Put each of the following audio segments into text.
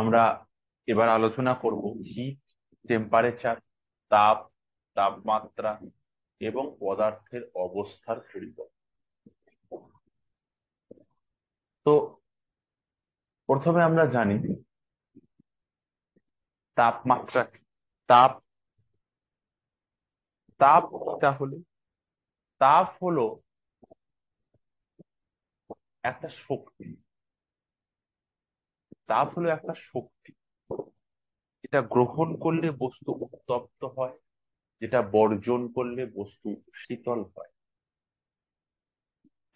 আমরা এবার আলোচনা করব হিট টেম্পারেচার তাপ তাপমাত্রা এবং পদার্থের অবস্থার পরিবর্তন তো প্রথমে আমরা জানি তাপমাত্রা তাপ তাপ তাহলে তাপ হলো একটা শক্তি তাপ হলো একটা শক্তি যেটা গ্রহণ করলে বস্তু উত্তপ্ত হয় যেটা বর্জন করলে বস্তু শীতল হয়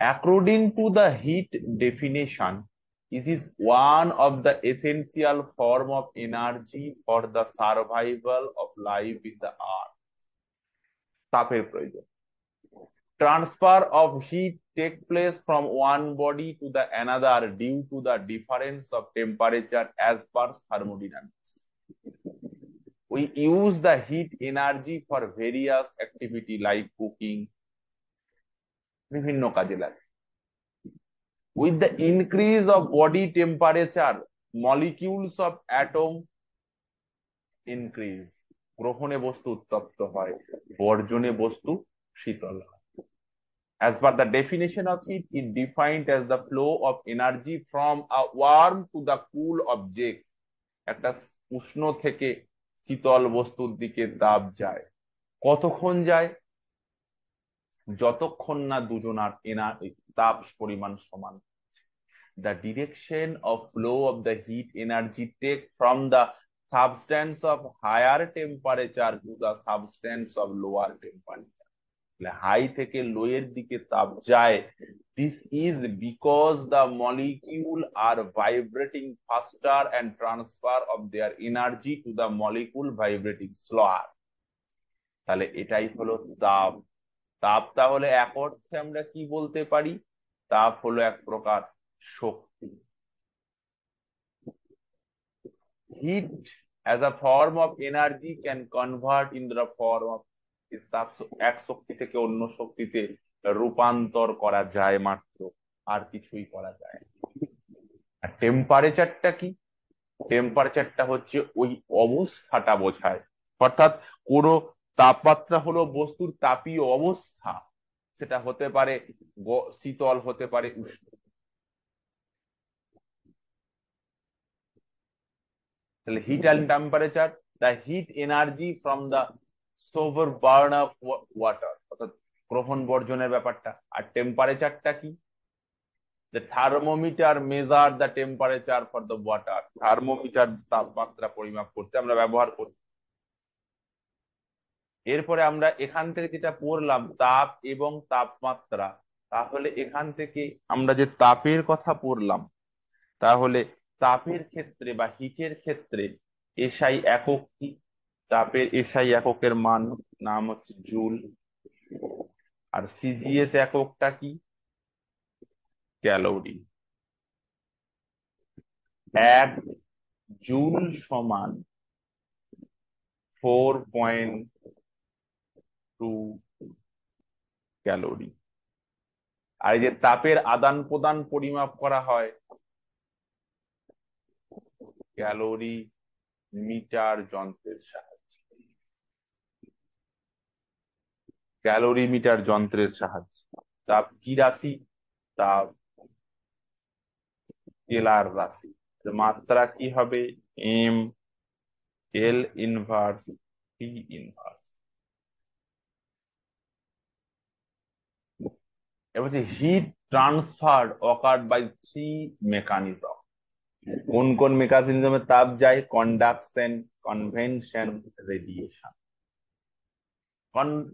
according to the heat definition is is one of the essential form of energy for the survival of life in the earth তাপের প্রয়োজন transfer of heat take place from one body to the another due to the difference of temperature as per thermodynamics. We use the heat energy for various activity like cooking, বিভিন্ন কাজে লাগে of body temperature, molecules of atom increase. Of atom increase গ্রহণে বস্তু উত্তপ্ত হয় বর্জনে বস্তু শীতল হয় As per the definition of heat it defined as the flow of energy from a warm to the cool object. একটা উষ্ণ থেকে শীতল বস্তুর দিকে দাব যায় কতক্ষণ যায় যতক্ষণ না দুজনার এনা তাপ পরিমাণ সমান the direction of flow of the heat energy take from the substance of higher temperature to the substance of lower temperature high মানে থেকে লো এর দিকে তাপ যায় this is because the molecule are vibrating faster and transfer of their energy to the molecule vibrating slower তাহলে এটাই হলো তাপ তাপ তাহলে এক অর্থে আমরা কি বলতে পারি তাপ হলো এক প্রকার শক্তি heat as a form of energy can convert in the form of তার এক শক্তি থেকে অন্য শক্তিতে রূপান্তর করা যায় মাত্র আর কিছুই করা যায় আর টেম্পারেচারটা কি টেম্পারেচারটা হচ্ছে ওই অবস্থাটা বোঝায় অর্থাৎ কোনো তাপমাত্রা হলো বস্তুর তাপীয় অবস্থা সেটা হতে পারে শীতল হতে পারে উষ্ণ তাহলে heat and temperature the heat energy from the সোভার বার্ন অফ ওয়াটার অর্থাৎ গ্রহণ বর্জনের ব্যাপারটা আর টেম্পারেচারটা কি the thermometer measure the temperature for the water thermometer তাপমাত্রা পরিমাপ করতে আমরা ব্যবহার করি এরপরে আমরা এখান থেকে যেটা পড়লাম তাপ এবং তাপমাত্রা তাহলে এখান থেকে আমরা যে তাপের কথা পড়লাম তাহলে তাপের ক্ষেত্রে বা হিটের ক্ষেত্রে এসআই একক কি তাপের এসআই এককের মান নাম হচ্ছে জুল আর সিজিএস এককটা কি ক্যালোরি এক জুল সমান ফোর পয়েন্ট টু ক্যালোরি আর এই যে তাপের আদান প্রদান পরিমাপ করা হয় ক্যালোরি মিটার যন্ত্রের সাহায্যে ক্যালোরি মিটার যন্ত্রের সাহায্যে তাপ কি রাশি তাপ স্কেলার রাশি মাত্রা কি হবে M L inverse T inverse এবার হচ্ছে heat transfer occur by three mechanism কোন কোন মেকানিজমে তাপ যায় conduction convention radiation Con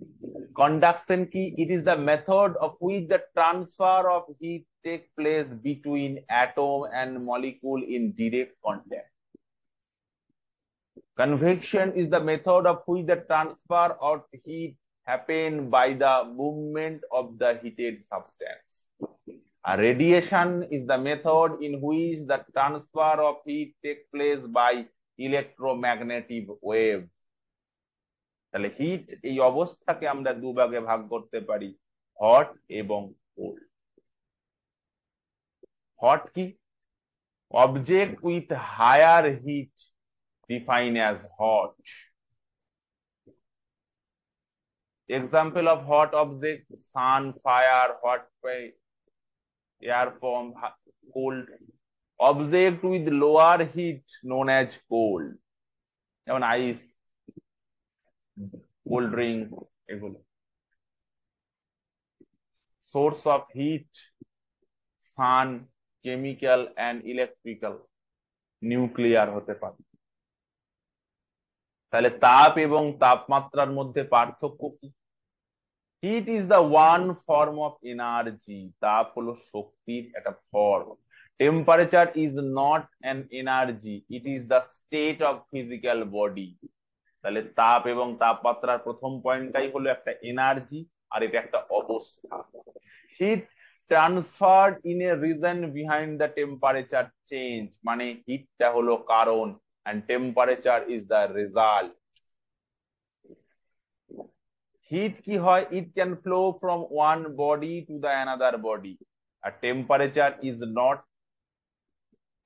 conduction key, it is the method of which the transfer of heat take place between atom and molecule in direct contact. Convection is the method of which the transfer of heat happen by the movement of the heated substance. A radiation is the method in which the transfer of heat take place by electromagnetic waves. তাহলে heat এই অবস্থাকে আমরা দুভাগে ভাগ করতে পারি hot এবং cold hot কি object with higher heat define as hot example of hot object sun fire hot air form cold object with lower heat known as cold যেমন আইস কোল্ড ড্রিঙ্কস এগুলো source of heat sun chemical and electrical nuclear হতে পারে তাহলে তাপ এবং তাপমাত্রার মধ্যে পার্থক্য কি heat is the one form of energy তাপ হলো শক্তির একটা form temperature is not an energy it is the state of physical body তাহলে তাপ এবং তাপমাত্রার প্রথম পয়েন্টটাই হলো একটা এনার্জি আর এটা একটা অবস্থা heat transferred in a reason behind the temperature change মানে হিটটা হলো কারণ and temperature is the result heat কি হয় it can flow from one body to the another body আর টেম্পারেচার ইজ নট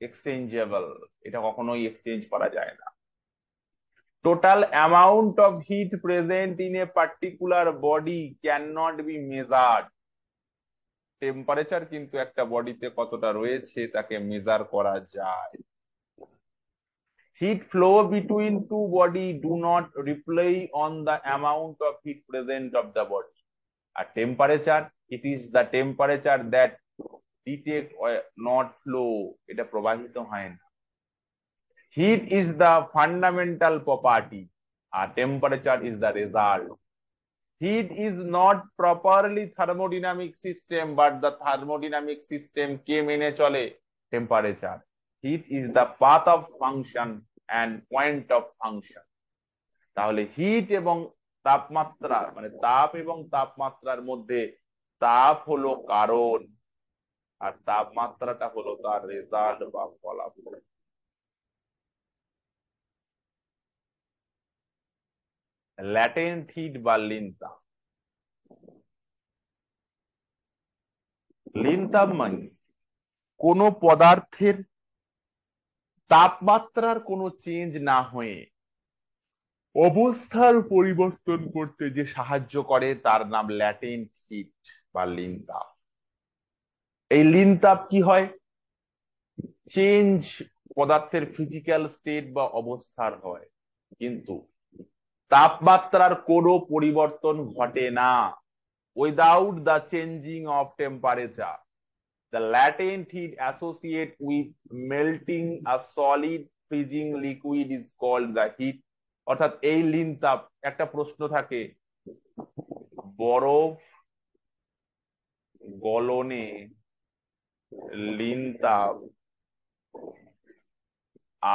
এক্সচেঞ্জেবল এটা কখনোই এক্সচেঞ্জ করা যায় না amount of heat present in a particular body can not be measured temperature কিন্তু একটা বডিতে কতটা রয়েছে তাকে মেজার করা যায় heat flow between two body do not reply on the amount of heat present of the body আর temperature it is the temperature that detect not flow এটা প্রবাহিত হয় না Heat is the fundamental property. Uh, temperature is the result. Heat is not properly thermodynamic system, but the thermodynamic system came in a chole temperature. Heat is the path of function and point of function. তাহলে heat এবং তাপমাত্রা মানে তাপ এবং তাপমাত্রার মধ্যে তাপ হলো কারণ আর তাপমাত্রাটা হলো তার রেজাল্ট বা ফলাফল ল্যাটেন্ট হিট বা লিনতাপ লিনতাপ মানে কোন পদার্থের তাপমাত্রার কোনো চেঞ্জ না হয়ে অবস্থার পরিবর্তন করতে যে সাহায্য করে তার নাম ল্যাটিন হিট বা লিনতাপ এই লিনতাপ কি হয় চেঞ্জ পদার্থের ফিজিক্যাল স্টেট বা অবস্থার হয় কিন্তু তাপমাত্রার কোনো পরিবর্তন ঘটে না without the changing of temperature the latent heat associate with melting a solid freezing liquid is called the heat অর্থাৎ এই লিন তাপ একটা প্রশ্ন থাকে বরফ গলনে লিন তাপ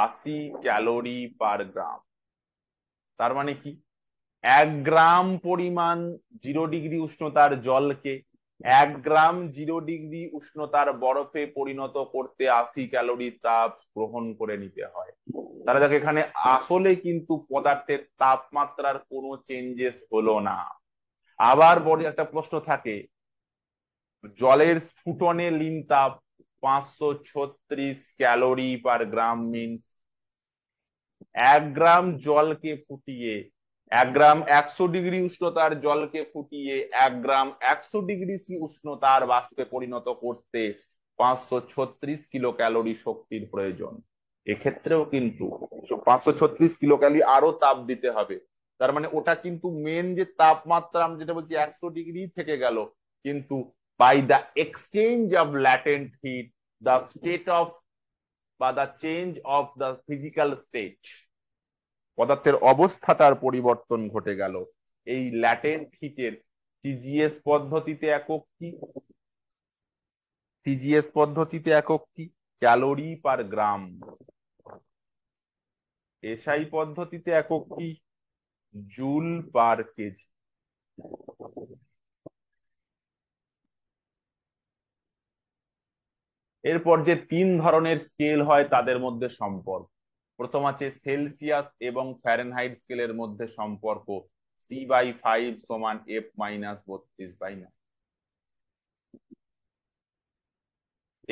আশি ক্যালোরি পার গ্রাম তার মানে কি এক গ্রাম পরিমাণ জিরো ডিগ্রি উষ্ণতার জলকে এক গ্রাম জিরো ডিগ্রি উষ্ণতার বরফে পরিণত করতে আশি ক্যালোরি তাপ গ্রহণ করে নিতে হয় তাহলে দেখো এখানে আসলে কিন্তু পদার্থের তাপমাত্রার কোনো চেঞ্জেস হলো না আবার বড় একটা প্রশ্ন থাকে জলের স্ফুটনে লিন তাপ পাঁচশো ছত্রিশ ক্যালোরি পার গ্রাম মিনস এক গ্রাম জলকে ফুটিয়ে এক গ্রাম একশো ডিগ্রি উষ্ণতার জলকে ফুটিয়ে এক গ্রাম একশো ডিগ্রি সি উষ্ণতার বাষ্পে পরিণত করতে পাঁচশো ছত্রিশ কিলো ক্যালোরি শক্তির প্রয়োজন এক্ষেত্রেও কিন্তু পাঁচশো ছত্রিশ কিলো ক্যালোরি আরো তাপ দিতে হবে তার মানে ওটা কিন্তু মেন যে তাপমাত্রা আমি যেটা বলছি একশো ডিগ্রি থেকে গেল কিন্তু by the exchange of latent heat the state of বা the change of the physical state পদার্থের অবস্থাটার পরিবর্তন ঘটে গেল এই ল্যাটেন্ট হিটের টিজিএস পদ্ধতিতে একক কি টিজিএস পদ্ধতিতে একক কি ক্যালোরি পার গ্রাম এসআই পদ্ধতিতে একক কি জুল পার কেজি এরপর যে তিন ধরনের স্কেল হয় তাদের মধ্যে সম্পর্ক প্রথম আছে সেলসিয়াস এবং ফ্যারেনহাইট স্কেলের মধ্যে সম্পর্ক সি বাই ফাইভ সমান এফ মাইনাস বত্রিশ বাই নাইন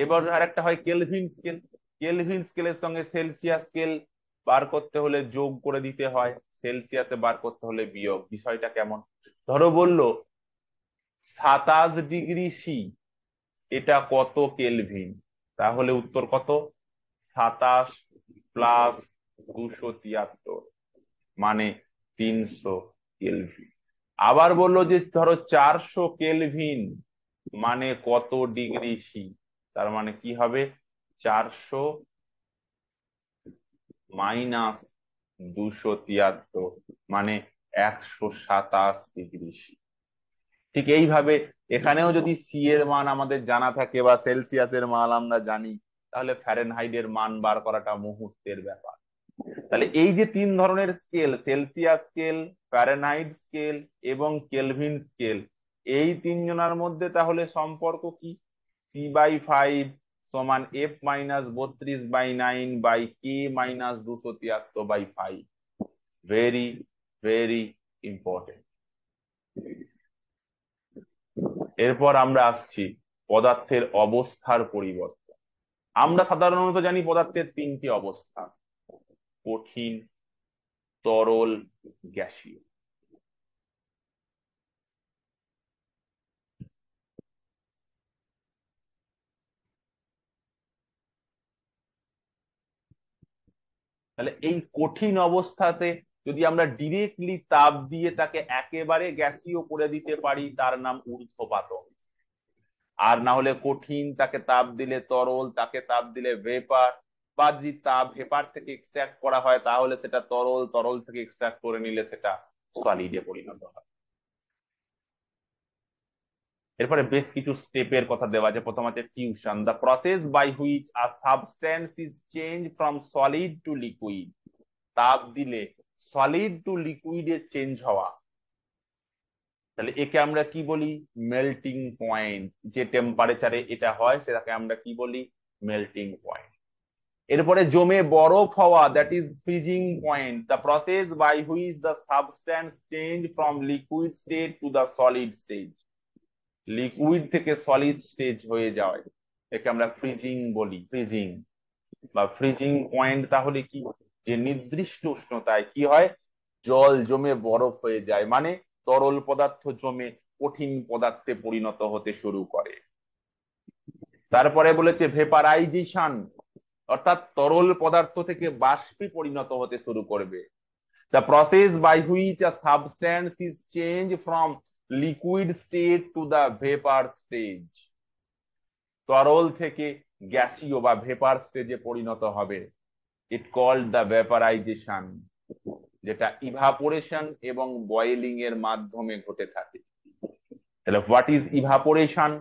এবার আর একটা হয় কেলভিন স্কেল কেলভিন স্কেলের সঙ্গে সেলসিয়াস স্কেল বার করতে হলে যোগ করে দিতে হয় সেলসিয়াসে বার করতে হলে বিয়োগ বিষয়টা কেমন ধরো বললো সাতাশ ডিগ্রি সি এটা কত কেলভিন তাহলে উত্তর কত সাতাশ প্লাস দুশো তিয়াত্তর মানে তিনশো কেলভিন আবার বললো যে ধরো চারশো কেলভিন মানে কত ডিগ্রি সি তার মানে কি হবে চারশো মাইনাস দুশো তিয়াত্তর মানে একশো সাতাশ ডিগ্রি সি ঠিক এইভাবে এখানেও যদি সি এর মান আমাদের জানা থাকে বা সেলসিয়াস এর মান আমরা জানি তাহলে ফ্যারেনহাইডের এর মান বার করাটা মুহূর্তের ব্যাপার তাহলে এই যে তিন ধরনের scale Celsius scale Fahrenheit scale এবং কেলভিন স্কেল এই তিনজনের মধ্যে তাহলে সম্পর্ক কি সি বাই ফাইভ সমান এফ মাইনাস বত্রিশ by nine by K minus দুশো তিয়াত্তর by five very very important এরপর আমরা আসছি পদার্থের অবস্থার পরিবর্তন আমরা সাধারণত জানি পদার্থের তিনটি অবস্থা কঠিন তরল গ্যাসীয় তাহলে এই কঠিন অবস্থাতে যদি আমরা ডিরেক্টলি তাপ দিয়ে তাকে একেবারে গ্যাসীয় করে দিতে পারি তার নাম ঊর্ধ্বপাতন আর না হলে কঠিন তাকে তাপ দিলে তরল তাকে তাপ দিলে ভেপার বা যদি তাপ ভেপার থেকে এক্সট্রাক্ট করা হয় তাহলে সেটা তরল তরল থেকে এক্সট্রাক্ট করে নিলে সেটা সলিডে পরিণত হয় এরপরে বেশ কিছু স্টেপের কথা দেওয়া যায় প্রথম আছে fusion the process by which a substance is change from solid to liquid তাপ দিলে সলিড টু লিকুইডে চেঞ্জ হওয়া তাহলে একে আমরা কি বলি মেল্টিং পয়েন্ট যে টেম্পারেচারে এটা হয় সেটাকে আমরা কি বলি মেল্টিং পয়েন্ট এরপরে জমে বরফ হওয়া that is freezing point the process by which the substance change from liquid state to the solid stage liquid থেকে সলিড স্টেজ হয়ে যাওয়ায় একে আমরা ফ্রিজিং বলি ফ্রিজিং বা ফ্রিজিং পয়েন্ট তাহলে কি যে নির্দিষ্ট উষ্ণতায় কি হয় জল জমে বরফ হয়ে যায় মানে তরল পদার্থ জমে কঠিন পদার্থে পরিণত হতে শুরু করে তারপরে বলেছে ভেপারাইজেশন অর্থাৎ তরল পদার্থ থেকে বাষ্পে পরিণত হতে শুরু করবে the process by which a substance is change from liquid state to the vapour stage তরল থেকে গ্যাসীয় বা ভেপার স্টেজে পরিণত হবে ইট কল্ড দ্য ভ্যাপারাইজেশন যেটা ইভাপোরেশন এবং বয়েলিং এর মাধ্যমে ঘটে থাকে তাহলে what is evaporation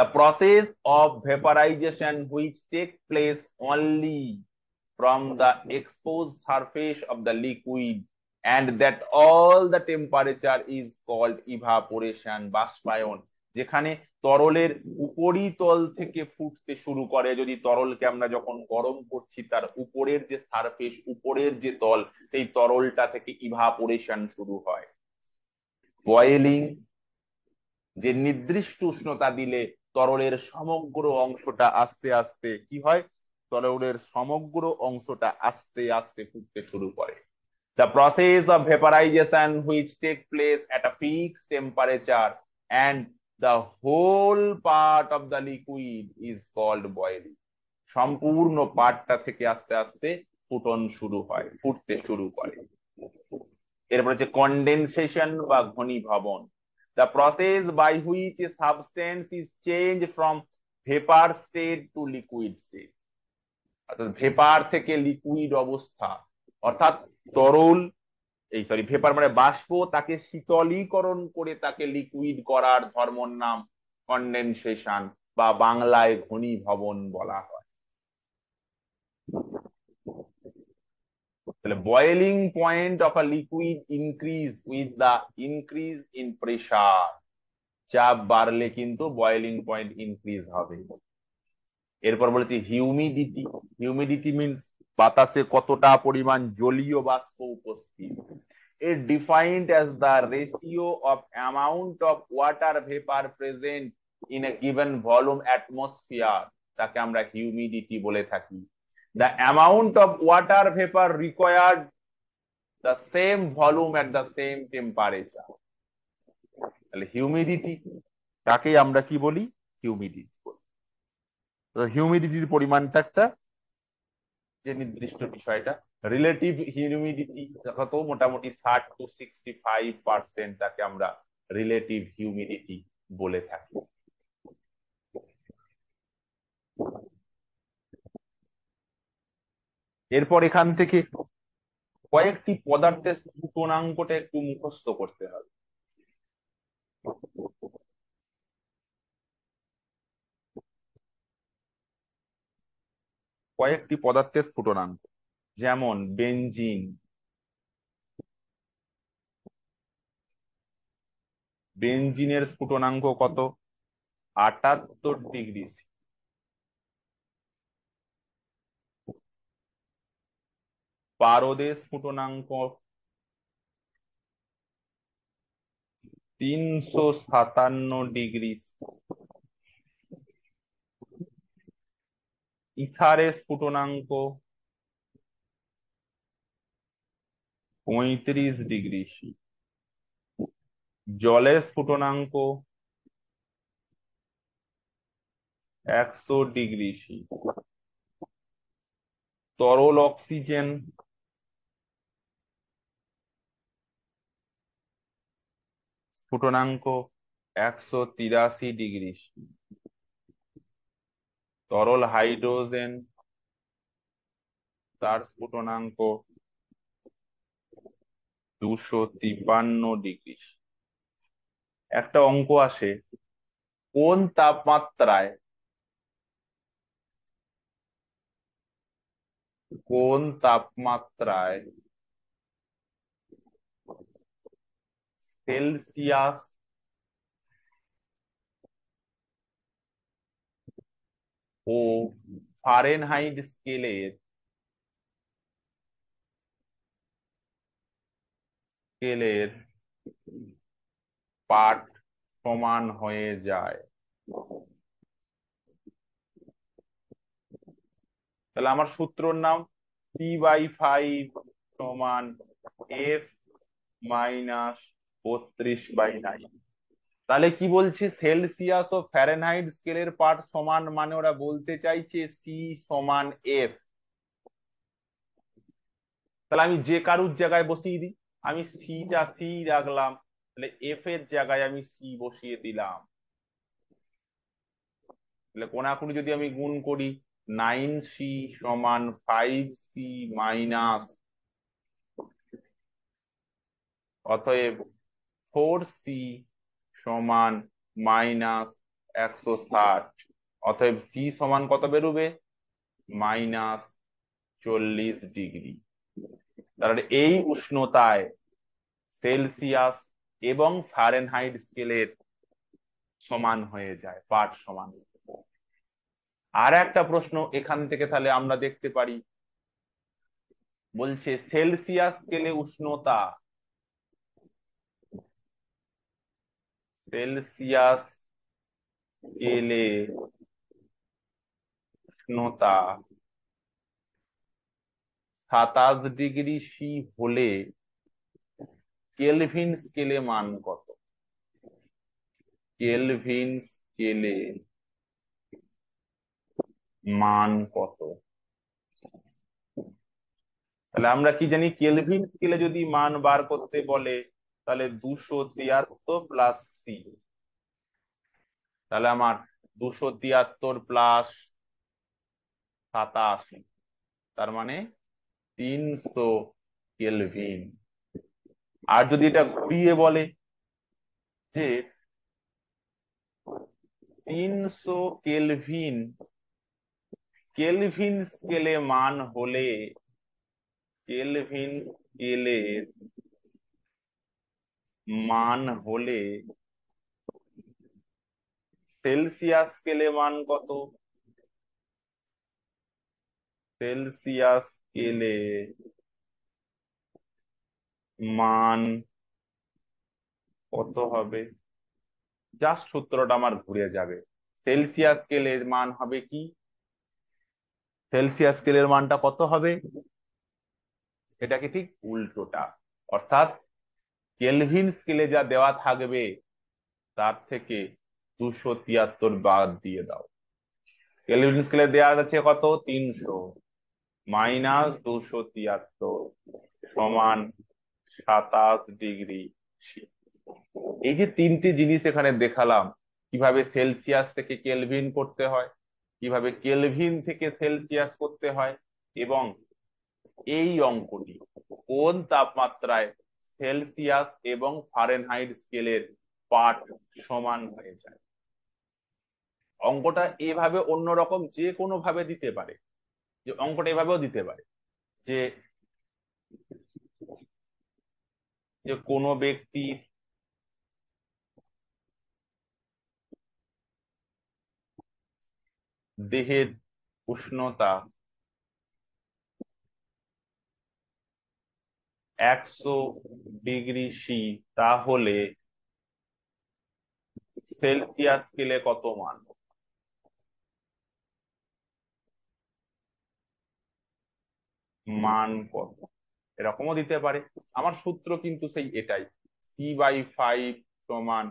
the process of vaporization which take place only from the exposed surface of the liquid and that all the temperature is called evaporation, baspyon. যেখানে তরলের উপরিতল থেকে ফুটতে শুরু করে যদি তরলকে আমরা যখন গরম করছি তার উপরের যে সারফেস উপরের যে তল সেই তরলটা থেকে ইভাপোরেশন শুরু হয় বয়েলিং যে নির্দিষ্ট উষ্ণতা দিলে তরলের সমগ্র অংশটা আস্তে আস্তে কি হয় তরলের সমগ্র অংশটা আস্তে আস্তে ফুটতে শুরু করে The process of vaporization which take place at a fixed temperature and the whole part of the liquid is called boil সম্পূর্ণ পার্টটা থেকে আস্তে আস্তে ফুটন শুরু হয় ফুটতে শুরু করে এরপর হচ্ছে কন্ডেনসেশন বা ঘনীভবন the process by which a substance is change from vapour state to liquid state অর্থাৎ ভেপার থেকে লিকুইড অবস্থা অর্থাৎ তরল এই সরি ভেপার মানে বাষ্প তাকে শীতলীকরণ করে তাকে লিকুইড করার ধর্মর নাম কন্ডেনসেশন বা বাংলায় ঘনি ভবন বলা হয় তাহলে boiling point of a liquid increase with the increase in pressure চাপ বাড়লে কিন্তু বয়েলিং পয়েন্ট ইনক্রিজ হবে এরপর বলেছি হিউমিডিটি হিউমিডিটি মিনস বাতাসে কতটা পরিমাণ জলীয় বাষ্প উপস্থিত it defined as the ratio of amount of water vapour present in a given volume atmosphere তাকে আমরা হিউমিডিটি বলে থাকি the amount of water vapour required the same volume at the same temperature তাহলে হিউমিডিটি তাকে আমরা কি বলি humidity বলি হিউমিডিটির পরিমাণটা একটা যে নির্দিষ্ট বিষয়টা রিলেটিভ হিউমিডিটি কত মোটামুটি ষাট টু সিক্সটি ফাইভ পার্সেন্ট তাকে আমরা রিলেটিভ হিউমিডিটি বলে থাকি এরপর এখান থেকে কয়েকটি পদার্থের স্ফুটনাঙ্কটা একটু মুখস্থ করতে হবে কয়েকটি পদার্থের স্ফুটনাঙ্ক যেমন বেঞ্জিন বেঞ্জিনের স্ফুটনাঙ্ক কত আটাত্তর ডিগ্রি সি পারদের স্ফুটনাঙ্ক তিনশো সাতান্ন ডিগ্রি ইথারে স্ফুটনাঙ্ক পঁয়ত্রিশ ডিগ্রি সি জলে স্ফুটনাঙ্ক একশো ডিগ্রি সি তরল অক্সিজেন স্ফুটনাঙ্ক একশো তিরাশি ডিগ্রি সি তরল হাইড্রোজেন তার স্ফুটনাঙ্ক দুশো তিপ্পান্ন ডিগ্রি একটা অঙ্ক আসে কোন তাপমাত্রায় কোন তাপমাত্রায় সেলসিয়াস ও ফারেনহাইট স্কেলের স্কেলের পাঠ সমান হয়ে যায় তাহলে আমার সূত্রর নাম সি বাই ফাইভ সমান এফ মাইনাস বত্রিশ বাই নাইন তাহলে কি বলছে সেলসিয়াস ও ফ্যারেনহাইট স্কেলের পার্ট সমান মানে ওরা বলতে চাইছে সি সমান এফ তাহলে আমি যে কারুর জায়গায় বসিয়ে দিই আমি সি যা সি রাখলাম তাহলে এফ এর জায়গায় আমি সি বসিয়ে দিলাম তাহলে কোনাকুনি যদি আমি গুণ করি নাইন সি সমান ফাইভ সি মাইনাস অতএব ফোর সি সমান মাইনাস একশো ষাট অতএব সি সমান কত বেরোবে মাইনাস চল্লিশ ডিগ্রি তাহলে এই উষ্ণতায় সেলসিয়াস এবং ফারেনহাইট স্কেলের সমান হয়ে যায় পাঠ সমান আর একটা প্রশ্ন এখান থেকে তাহলে আমরা দেখতে পারি বলছে সেলসিয়াস স্কেলে উষ্ণতা সেলসিয়াস স্কেলে উষ্ণতা সাতাশ ডিগ্রি সি হলে কেলভিন স্কেলে মান কত কেলভিন স্কেলে মান কত তাহলে আমরা কি জানি কেলভিন স্কেলে যদি মান বার করতে বলে তাহলে দুশো তিয়াত্তর প্লাস সি তাহলে আমার দুশো তিয়াত্তর প্লাস সাতাশি তার মানে তিনশো কেলভিন আর যদি এটা ঘুরিয়ে বলে যে তিনশো কেলভিন কেলভিন স্কেলে মান হলে কেলভিন স্কেলের মান হলে সেলসিয়াস স্কেলে মান কত সেলসিয়াস স্কেলে মান কত হবে জাস্ট সূত্রটা আমার ঘুরে যাবে সেলসিয়াস স্কেলের মান হবে কি সেলসিয়াস স্কেলের মানটা কত হবে এটা কি ঠিক উল্টোটা অর্থাৎ কেলভিন স্কেলে যা দেওয়া থাকবে তার থেকে দুশো তিয়াত্তর বাদ দিয়ে দাও কেলভিন স্কেলে দেওয়া যাচ্ছে কত তিনশো মাইনাস দুশো তিয়াত্তর সমান সাতাশ ডিগ্রি এই যে তিনটি জিনিস এখানে দেখালাম কিভাবে সেলসিয়াস থেকে কেলভিন করতে হয় কিভাবে কেলভিন থেকে সেলসিয়াস করতে হয় এবং এই অঙ্কটি কোন তাপমাত্রায় সেলসিয়াস এবং ফারেনহাইট স্কেলের পাঠ সমান হয়ে যায় অঙ্কটা এভাবে অন্যরকম যে কোনো ভাবে দিতে পারে যে অঙ্কটা এভাবেও দিতে পারে যে যে কোনো ব্যক্তির দেহের উষ্ণতা একশো ডিগ্রি সি তাহলে সেলসিয়াস স্কেলে কত মান মান কত এরকমও দিতে পারে আমার সূত্র কিন্তু সেই এটাই সি বাই ফাইভ সমান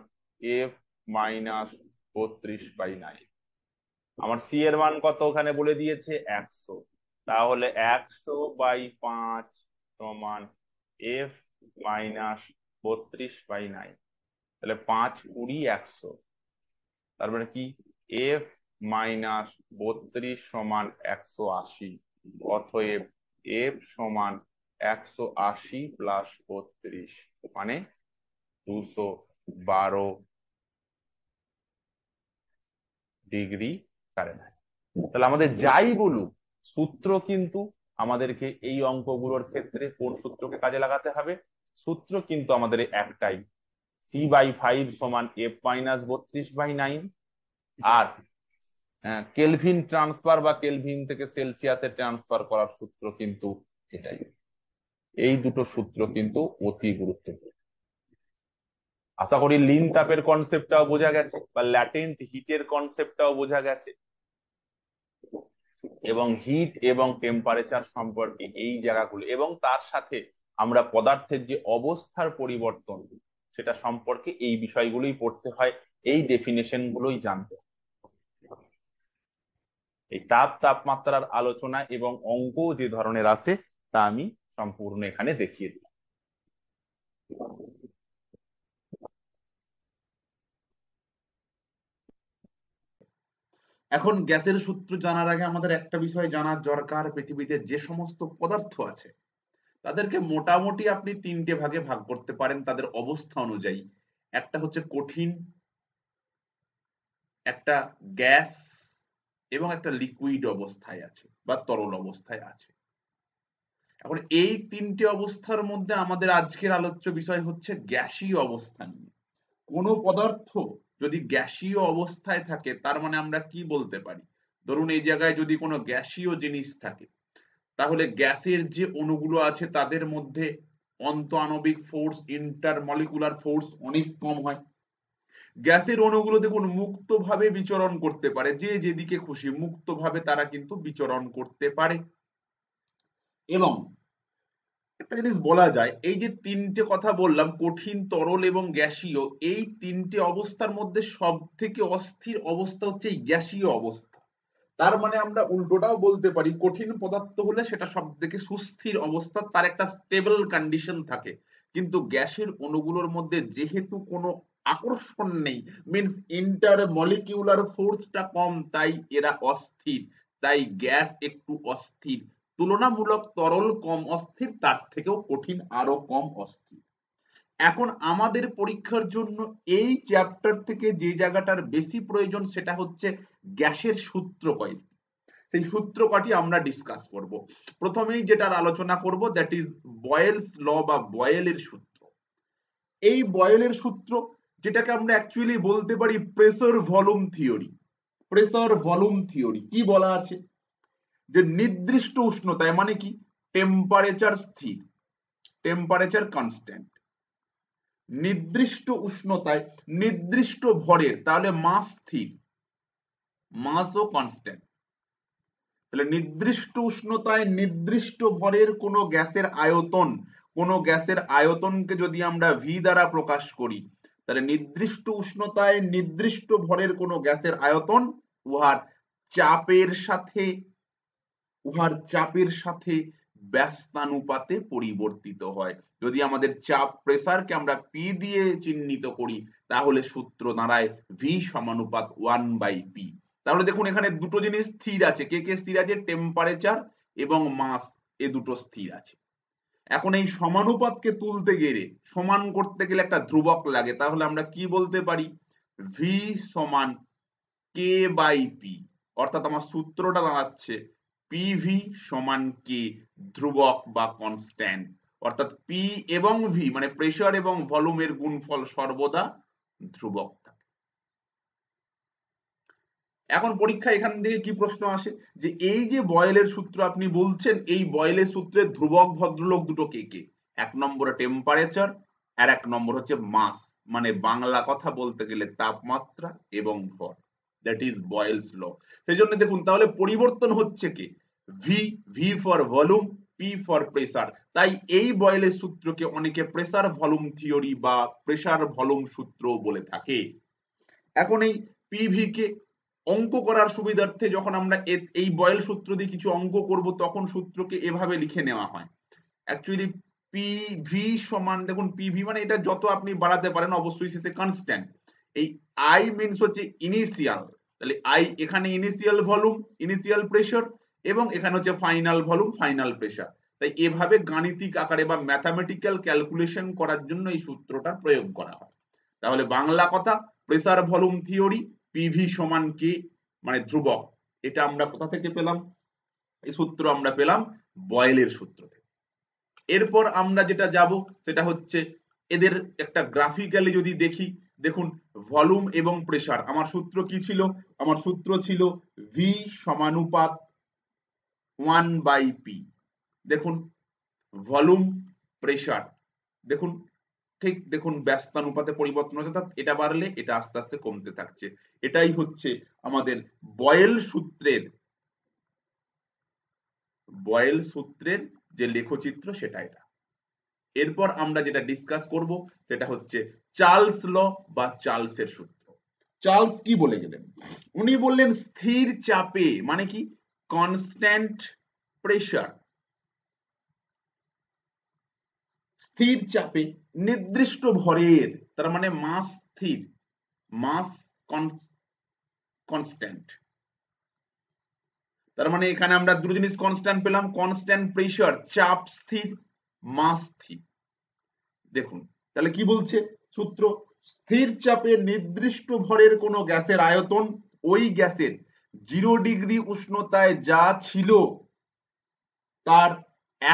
এফ মাইনাস বত্রিশ বাই নাইন আমার সি এর মান কত ওখানে বলে দিয়েছে একশো তাহলে একশো বাই পাঁচ সমান এফ মাইনাস বত্রিশ বাই নাইন তাহলে পাঁচ কুড়ি একশো তারপরে মানে কি এফ মাইনাস বত্রিশ সমান একশো আশি অতএব এফ সমান একশো আশি প্লাস বত্রিশ মানে দুশো বারো ডিগ্রি কারেন্ট তাহলে আমাদের যাই বলুক সূত্র কিন্তু আমাদেরকে এই অঙ্কগুলোর ক্ষেত্রে কোন সূত্রকে কাজে লাগাতে হবে সূত্র কিন্তু আমাদের একটাই সি বাই ফাইভ সমান এফ মাইনাস বত্রিশ বাই নাইন আর কেলভিন ট্রান্সফার বা কেলভিন থেকে সেলসিয়াসে ট্রান্সফার করার সূত্র কিন্তু এটাই এই দুটো সূত্র কিন্তু অতি গুরুত্বপূর্ণ আশা করি লিন তাপের কনসেপ্টটাও বোঝা গেছে বা ল্যাটেন্ট হিটের কনসেপ্টটাও বোঝা গেছে এবং হিট এবং টেম্পারেচার সম্পর্কে এই জায়গাগুলো এবং তার সাথে আমরা পদার্থের যে অবস্থার পরিবর্তন সেটা সম্পর্কে এই বিষয়গুলোই পড়তে হয় এই ডেফিনেশন গুলোই জানতে এই তাপ তাপমাত্রার আলোচনা এবং অঙ্ক যে ধরনের আছে তা আমি সম্পূর্ণ এখানে দেখিয়ে দিলাম এখন গ্যাসের সূত্র জানার আগে আমাদের একটা বিষয় জানার দরকার পৃথিবীতে যে সমস্ত পদার্থ আছে তাদেরকে মোটামুটি আপনি তিনটে ভাগে ভাগ করতে পারেন তাদের অবস্থা অনুযায়ী একটা হচ্ছে কঠিন একটা গ্যাস এবং একটা লিকুইড অবস্থায় আছে বা তরল অবস্থায় আছে এখন এই তিনটে অবস্থার মধ্যে আমাদের আজকের আলোচ্য বিষয় হচ্ছে গ্যাসীয় অবস্থা নিয়ে কোনো পদার্থ যদি গ্যাসীয় অবস্থায় থাকে তার মানে আমরা কি বলতে পারি ধরুন এই জায়গায় যদি কোনো গ্যাসীয় জিনিস থাকে তাহলে গ্যাসের যে অণুগুলো আছে তাদের মধ্যে অন্ত আণবিক ফোর্স ইন্টারমলিকুলার ফোর্স অনেক কম হয় গ্যাসের অণুগুলো দেখুন মুক্তভাবে বিচরণ করতে পারে যে যেদিকে খুশি মুক্তভাবে তারা কিন্তু বিচরণ করতে পারে এবং একটা জিনিস বলা যায় এই যে তিনটে কথা বললাম কঠিন তরল এবং গ্যাসীয় এই তিনটে অবস্থার মধ্যে সব থেকে অস্থির অবস্থা হচ্ছে এই গ্যাসীয় অবস্থা তার মানে আমরা উল্টোটাও বলতে পারি কঠিন পদার্থ হলে সেটা সব থেকে সুস্থির অবস্থা তার একটা স্টেবল কন্ডিশন থাকে কিন্তু গ্যাসের অণুগুলোর মধ্যে যেহেতু কোনো আকর্ষণ নেই মিনস ইন্টার মলিকিউলার ফোর্সটা কম তাই এরা অস্থির তাই গ্যাস একটু অস্থির তুলনামূলক তরল কম অস্থির তার থেকেও কঠিন আরো কম অস্থির এখন আমাদের পরীক্ষার জন্য এই চ্যাপ্টার থেকে যে জায়গাটার বেশি প্রয়োজন সেটা হচ্ছে গ্যাসের সূত্র কয়টি সেই সূত্র কয়টি আমরা ডিসকাস করব প্রথমেই যেটার আলোচনা করব দ্যাট ইজ বয়েলস ল বা বয়েলের সূত্র এই বয়েলের সূত্র যেটাকে আমরা অ্যাকচুয়ালি বলতে পারি pressure volume theory pressure volume theory কি বলা আছে যে নির্দিষ্ট উষ্ণতায় মানে কি টেম্পারেচার স্থির টেম্পারেচার কনস্ট্যান্ট নির্দিষ্ট উষ্ণতায় নির্দিষ্ট ভরের তাহলে মাস স্থির মাসও কনস্ট্যান্ট তাহলে নির্দিষ্ট উষ্ণতায় নির্দিষ্ট ভরের কোন গ্যাসের আয়তন কোন গ্যাসের আয়তনকে যদি আমরা ভি দ্বারা প্রকাশ করি তাহলে নির্দিষ্ট উষ্ণতায় নির্দিষ্ট ভরের কোন গ্যাসের আয়তন উহার চাপের সাথে উহার চাপের সাথে ব্যস্তানুপাতে পরিবর্তিত হয় যদি আমাদের চাপ প্রেসারকে আমরা পি দিয়ে চিহ্নিত করি তাহলে সূত্র দাঁড়ায় ভি সমানুপাত ওয়ান বাই পি তাহলে দেখুন এখানে দুটো জিনিস স্থির আছে কে কে স্থির আছে টেম্পারেচার এবং মাস এ দুটো স্থির আছে এখন এই সমানুপাতকে তুলতে গেলে সমান করতে গেলে একটা ধ্রুবক লাগে তাহলে আমরা কি বলতে পারি ভি সমান কে বাই পি অর্থাৎ আমার সূত্রটা দাঁড়াচ্ছে পিভি সমান কে ধ্রুবক বা কনস্ট্যান্ট অর্থাৎ পি এবং ভি মানে প্রেশার এবং ভলিউমের গুণফল সর্বদা ধ্রুবক থাকে এখন পরীক্ষা এখান থেকে কি প্রশ্ন আসে যে এই যে বয়েলের সূত্র আপনি বলছেন এই বয়েলের সূত্রে ধ্রুবক ভদ্রলোক দুটো কে কে এক নম্বর টেম্পারেচার আর এক নম্বর হচ্ছে মাস মানে বাংলা কথা বলতে গেলে তাপমাত্রা এবং ভর দ্যাট ইজ বয়েলস ল সেই জন্য দেখুন তাহলে পরিবর্তন হচ্ছে কি V V for volume P for pressure তাই এই বয়েলের সূত্রকে অনেকে প্রেসার ভলুম থিওরি বা প্রেসার ভলুম সূত্র বলে থাকে এখন এই পিভি কে অঙ্ক করার সুবিধার্থে যখন আমরা এই বয়েল সূত্র দিয়ে কিছু অঙ্ক করব তখন সূত্রকে এভাবে লিখে নেওয়া হয় অ্যাকচুয়ালি পিভি সমান দেখুন পিভি মানে এটা যত আপনি বাড়াতে পারেন অবশ্যই শেষে কনস্ট্যান্ট এই আই মিনস হচ্ছে ইনিশিয়াল তাহলে আই এখানে ইনিশিয়াল ভলুম ইনিশিয়াল প্রেশার এবং এখানে হচ্ছে ফাইনাল ভলুম ফাইনাল প্রেশার তাই এভাবে গাণিতিক আকারে বা ম্যাথামেটিক্যাল ক্যালকুলেশন করার জন্য এই সূত্রটা প্রয়োগ করা হয় তাহলে বাংলা কথা প্রেসার ভলুম থিওরি পিভি সমান কে মানে ধ্রুবক এটা আমরা কোথা থেকে পেলাম এই সূত্র আমরা পেলাম বয়েলের সূত্র থেকে এরপর আমরা যেটা যাব সেটা হচ্ছে এদের একটা গ্রাফিক্যালি যদি দেখি দেখুন ভলিউম এবং প্রেসার আমার সূত্র কি ছিল আমার সূত্র ছিল ভি সমানুপাত ওয়ান বাই পি দেখুন ভলিউম প্রেসার দেখুন ঠিক দেখুন ব্যস্তানুপাতে পরিবর্তন হচ্ছে অর্থাৎ এটা বাড়লে এটা আস্তে আস্তে কমতে থাকছে এটাই হচ্ছে আমাদের বয়েল সূত্রের বয়েল সূত্রের যে লেখচিত্র সেটা এটা এরপর আমরা যেটা ডিসকাস করব সেটা হচ্ছে চার্লস ল বা চার্লসের সূত্র চার্লস কি বলে গেলেন উনি বললেন স্থির চাপে মানে কি কনস্ট্যান্ট প্রেশার স্থির চাপে নির্দিষ্ট ভরের তার মানে মাস স্থির মাস কনস্ট্যান্ট তার মানে এখানে আমরা দুটো জিনিস কনস্ট্যান্ট পেলাম কনস্ট্যান্ট প্রেশার চাপ স্থির মাস দেখুন তাহলে কি বলছে সূত্র স্থির চাপে নির্দিষ্ট ভরের কোনো গ্যাসের আয়তন ওই গ্যাসের জিরো ডিগ্রি উষ্ণতায় যা ছিল তার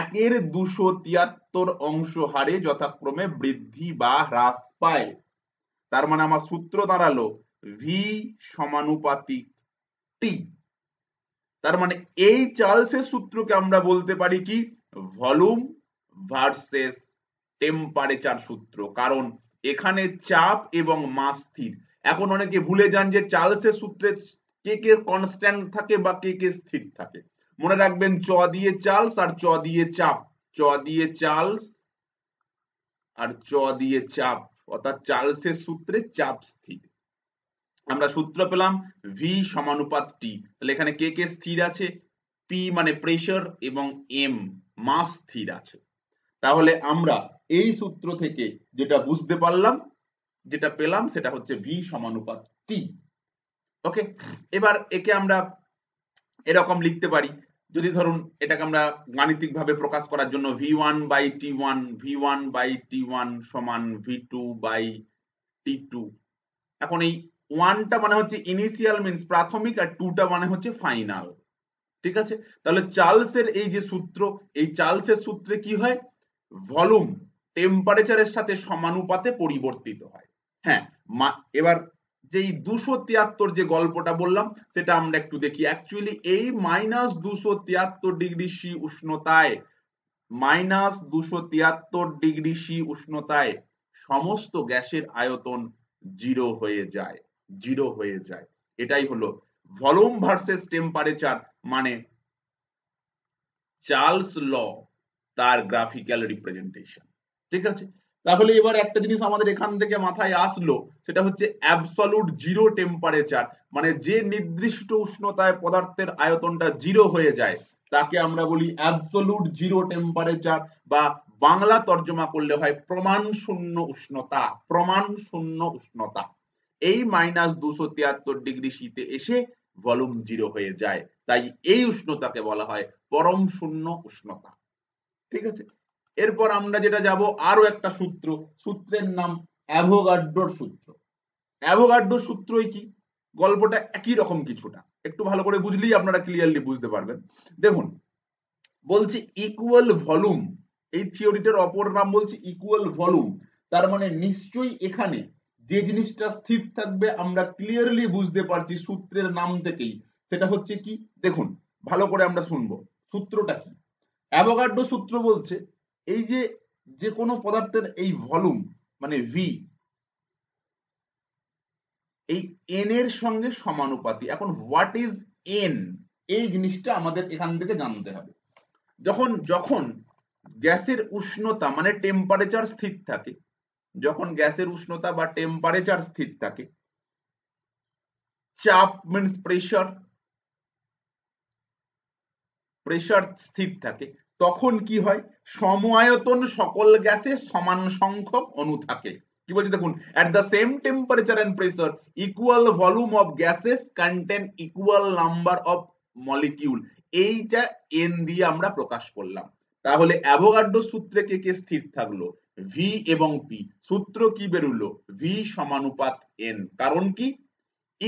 একের দুশো তিয়াত্তর অংশ হারে যথাক্রমে বৃদ্ধি বা হ্রাস পায় তার মানে আমার সূত্র দাঁড়ালো ভি সমানুপাতিক টি তার মানে এই চার্লসের সূত্রকে আমরা বলতে পারি কি ভলিউম ভার্সেস টেম্পারেচার সূত্র কারণ এখানে চাপ এবং মাস স্থির এখন অনেকে ভুলে যান যে চার্লসের সূত্রে কে কে কনস্ট্যান্ট থাকে বা কে কে স্থির থাকে মনে রাখবেন চ দিয়ে চার্লস আর চ দিয়ে চাপ চ দিয়ে চার্লস আর চ দিয়ে চাপ অর্থাৎ চার্লসের সূত্রে চাপ স্থির আমরা সূত্র পেলাম ভি সমানুপাত টি তাহলে এখানে কে কে স্থির আছে পি মানে প্রেশার এবং এম মাস স্থির আছে তাহলে আমরা এই সূত্র থেকে যেটা বুঝতে পারলাম যেটা পেলাম সেটা হচ্ছে ভি সমানুপাত টি ওকে এবার একে আমরা এরকম লিখতে পারি যদি ধরুন এটাকে আমরা ভাবে প্রকাশ করার জন্য V one by T one V one by T one সমান V two by T two এখন এই ওয়ানটা মানে হচ্ছে ইনিশিয়াল মিনস প্রাথমিক আর টুটা মানে হচ্ছে ফাইনাল ঠিক আছে তাহলে চার্লসের এই যে সূত্র এই চার্লসের সূত্রে কি হয় ভলুম টেম্পারেচারের সাথে সমানুপাতে পরিবর্তিত হয় হ্যাঁ এবার যেই দুশো তিয়াত্তর যে গল্পটা বললাম সেটা আমরা একটু দেখি অ্যাকচুয়ালি এই মাইনাস দুশো তিয়াত্তর ডিগ্রি সি উষ্ণতায় মাইনাস দুশো তিয়াত্তর ডিগ্রি সি উষ্ণতায় সমস্ত গ্যাসের আয়তন জিরো হয়ে যায় জিরো হয়ে যায় এটাই হলো ভলুম ভার্সেস টেম্পারেচার মানে চার্লস ল তার গ্রাফিক্যাল রিপ্রেজেন্টেশন ঠিক আছে তাহলে এবার একটা জিনিস আমাদের এখান থেকে মাথায় আসলো সেটা হচ্ছে অ্যাবসলুট জিরো টেম্পারেচার মানে যে নির্দিষ্ট উষ্ণতায় পদার্থের আয়তনটা জিরো হয়ে যায় তাকে আমরা বলি অ্যাবসলুট জিরো টেম্পারেচার বা বাংলা তর্জমা করলে হয় প্রমাণ শূন্য উষ্ণতা প্রমাণ শূন্য উষ্ণতা এই মাইনাস দুশো তিয়াত্তর ডিগ্রি শীতে এসে ভলুম জিরো হয়ে যায় তাই এই উষ্ণতাকে বলা হয় পরম শূন্য উষ্ণতা ঠিক আছে এরপর আমরা যেটা যাব আরো একটা সূত্র সূত্রের নাম অ্যাভোগাড্ডোর সূত্র অ্যাভোগাড্ডোর সূত্রই কি গল্পটা একই রকম কিছুটা একটু ভালো করে বুঝলেই আপনারা ক্লিয়ারলি বুঝতে পারবেন দেখুন বলছি ইকুয়াল ভলুম এই থিওরিটার অপর নাম বলছি ইকুয়াল ভলুম তার মানে নিশ্চয়ই এখানে যে জিনিসটা স্থির থাকবে আমরা ক্লিয়ারলি বুঝতে পারছি সূত্রের নাম থেকেই সেটা হচ্ছে কি দেখুন ভালো করে আমরা শুনবো সূত্রটা কি অ্যাভোগাড্রো সূত্র বলছে এই যে যে কোনো পদার্থের এই ভলিউম মানে ভি এই এন এর সঙ্গে সমানুপাতি এখন হোয়াট ইজ এন এই জিনিসটা আমাদের এখান থেকে জানতে হবে যখন যখন গ্যাসের উষ্ণতা মানে টেম্পারেচার স্থির থাকে যখন গ্যাসের উষ্ণতা বা টেম্পারেচার স্থির থাকে চাপ মিনস প্রেশার প্রেশার স্থির থাকে তখন কি হয় সমায়তন সকল গ্যাসে সমান সংখ্যক অনু থাকে কি বলছি দেখুন at the same temperature and pressure equal volume of gases contain equal number of molecule এইটা এন দিয়ে আমরা প্রকাশ করলাম তাহলে অ্যাভোগাড্রো সূত্রে কে কে স্থির থাকলো ভি এবং পি সূত্র কি বেরুলো ভি সমানুপাত এন কারণ কি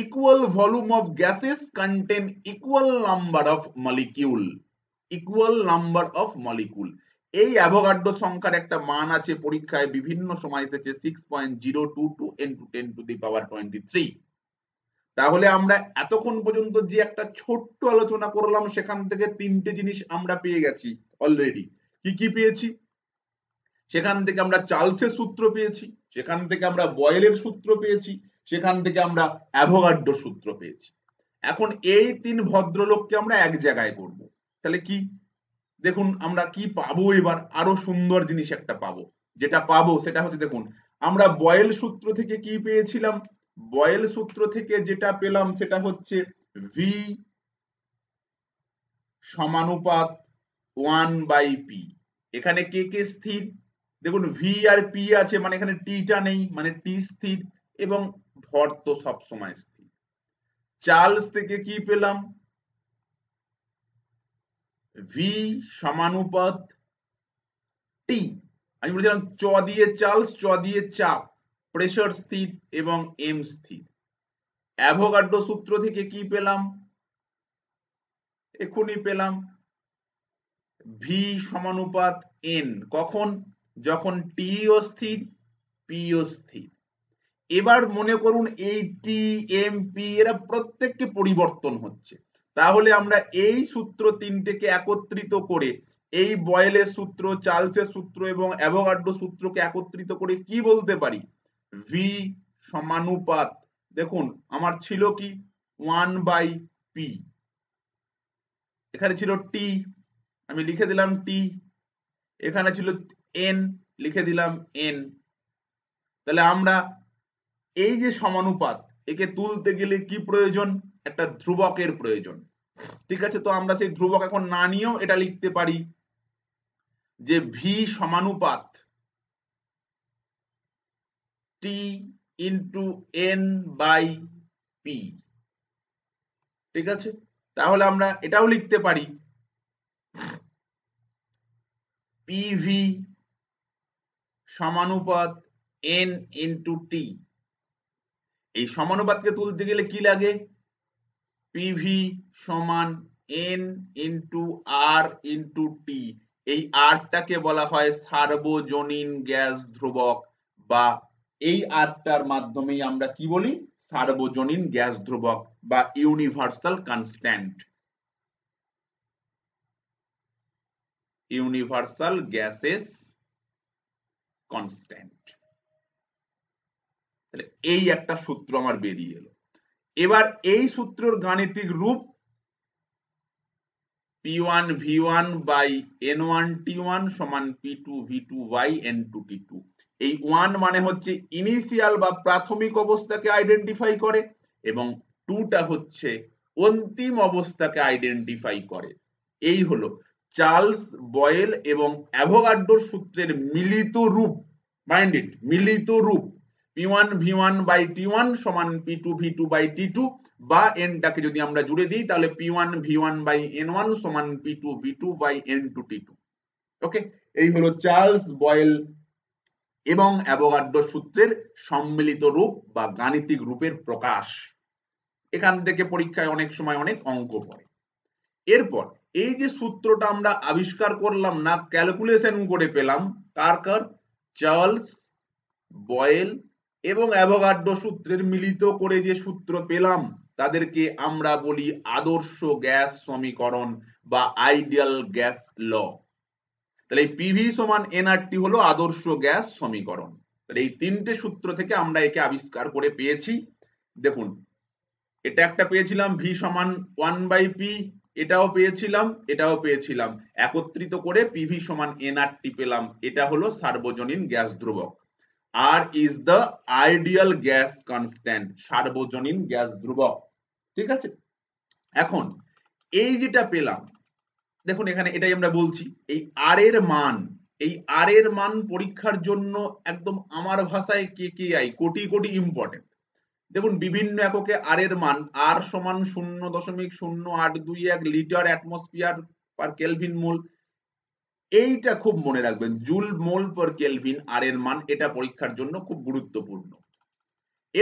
equal volume of gases contain equal number of molecule equal number of molecule এই অ্যাভোগাড্রো সংখ্যার একটা মান আছে পরীক্ষায় বিভিন্ন সময় এসেছে six point zero two two into ten to the power twenty three তাহলে আমরা এতক্ষণ পর্যন্ত যে একটা ছোট্ট আলোচনা করলাম সেখান থেকে তিনটে জিনিস আমরা পেয়ে গেছি অলরেডি কি কি পেয়েছি সেখান থেকে আমরা চার্লসের সূত্র পেয়েছি সেখান থেকে আমরা বয়েলের সূত্র পেয়েছি সেখান থেকে আমরা অ্যাভোগাড্রো সূত্র পেয়েছি এখন এই তিন ভদ্রলোককে আমরা এক জায়গায় করব তাহলে কি দেখুন আমরা কি পাবো এবার আরো সুন্দর জিনিস একটা পাবো যেটা পাবো সেটা হচ্ছে দেখুন আমরা বয়েল সূত্র থেকে কি পেয়েছিলাম বয়েল সূত্র থেকে যেটা পেলাম সেটা হচ্ছে ভি সমানুপাত ওয়ান বাই পি এখানে কে কে স্থির দেখুন ভি আর পি আছে মানে এখানে টিটা নেই মানে টি স্থির এবং ভর তো সবসময় স্থির চার্লস থেকে কি পেলাম ভি সমানুপাত টি আমি বলেছিলাম চ দিয়ে চার্লস চ দিয়ে চাপ প্রেসার স্থির এবং এম স্থির অ্যাভোগাড্রো সূত্র থেকে কি পেলাম এখনই পেলাম ভি সমানুপাত এন কখন যখন টি ও স্থির পি ও স্থির এবার মনে করুন এই টি এম পি এরা প্রত্যেককে পরিবর্তন হচ্ছে তাহলে আমরা এই সূত্র তিনটেকে একত্রিত করে এই বয়েলের সূত্র চার্লসের সূত্র এবং অ্যাভোগাড্ড সূত্রকে একত্রিত করে কি বলতে পারি ভি সমানুপাত দেখুন আমার ছিল কি ওয়ান বাই পি এখানে ছিল টি আমি লিখে দিলাম টি এখানে ছিল এন লিখে দিলাম এন তাহলে আমরা এই যে সমানুপাত একে তুলতে গেলে কি প্রয়োজন একটা ধ্রুবকের প্রয়োজন ঠিক আছে তো আমরা সেই ধ্রুবক এখন না নিয়েও এটা লিখতে পারি যে ভি সমানুপাত T into n by P ঠিক আছে তাহলে আমরা এটাও লিখতে পারি পিভি সমানুপাত এন ইন্টু টি এই সমানুপাতকে তুলতে গেলে কি লাগে পিভি সমান n into R into T এই আরটাকে বলা হয় সার্বজনীন গ্যাস ধ্রুবক বা এই আরটার মাধ্যমেই আমরা কি বলি সার্বজনীন গ্যাস ধ্রুবক বা universal constant universal gases constant তাহলে এই একটা সূত্র আমার বেরিয়ে এলো এবার এই সূত্রর গাণিতিক রূপ P one V one by n one T one সমান P two V two by n two T two এই ওয়ান মানে হচ্ছে ইনিশিয়াল বা প্রাথমিক অবস্থাকে আইডেন্টিফাই করে এবং টুটা হচ্ছে অন্তিম অবস্থাকে আইডেন্টিফাই করে এই হলো চার্লস বয়েল এবং অ্যাভোগাড্ডোর সূত্রের মিলিত রূপ মাইন্ড ইট মিলিত রূপ P one V one by T one সমান P two V two by T two বা যদি আমরা জুড়ে দিই তাহলে P one V one by n one সমান P two V two by n two T two okay এই হলো চার্লস বয়েল এবং অ্যাভোগাড্রো সূত্রের সম্মিলিত রূপ বা গাণিতিক রূপের প্রকাশ এখান থেকে পরীক্ষায় অনেক সময় অনেক অঙ্ক পড়ে এরপর এই যে সূত্রটা আমরা আবিষ্কার করলাম না ক্যালকুলেশন করে পেলাম কার কার চার্লস বয়েল এবং অ্যাভোগাড্ডো সূত্রের মিলিত করে যে সূত্র পেলাম তাদেরকে আমরা বলি আদর্শ গ্যাস সমীকরণ বা আইডিয়াল গ্যাস ল তাহলে এই পিভি সমান এনআরটি হলো আদর্শ গ্যাস সমীকরণ তাহলে এই তিনটে সূত্র থেকে আমরা একে আবিষ্কার করে পেয়েছি দেখুন এটা একটা পেয়েছিলাম ভি সমান ওয়ান বাই পি এটাও পেয়েছিলাম এটাও পেয়েছিলাম একত্রিত করে পিভি সমান এনআরটি পেলাম এটা হলো সার্বজনীন গ্যাস ধ্রুবক R is the ideal gas constant সার্বজনীন গ্যাস ধ্রুবক ঠিক আছে এখন এই যেটা পেলাম দেখুন এখানে এটাই আমরা বলছি এই আর এর মান এই আর এর মান পরীক্ষার জন্য একদম আমার ভাষায় কে কে আই কোটি কোটি ইম্পর্টেন্ট দেখুন বিভিন্ন এককে আর এর মান আর সমান শূন্য দশমিক শূন্য আট দুই এক litre atmosphere per kelvin mole এইটা খুব মনে রাখবেন জুল মোল পর কেলভিন আর এর মান এটা পরীক্ষার জন্য খুব গুরুত্বপূর্ণ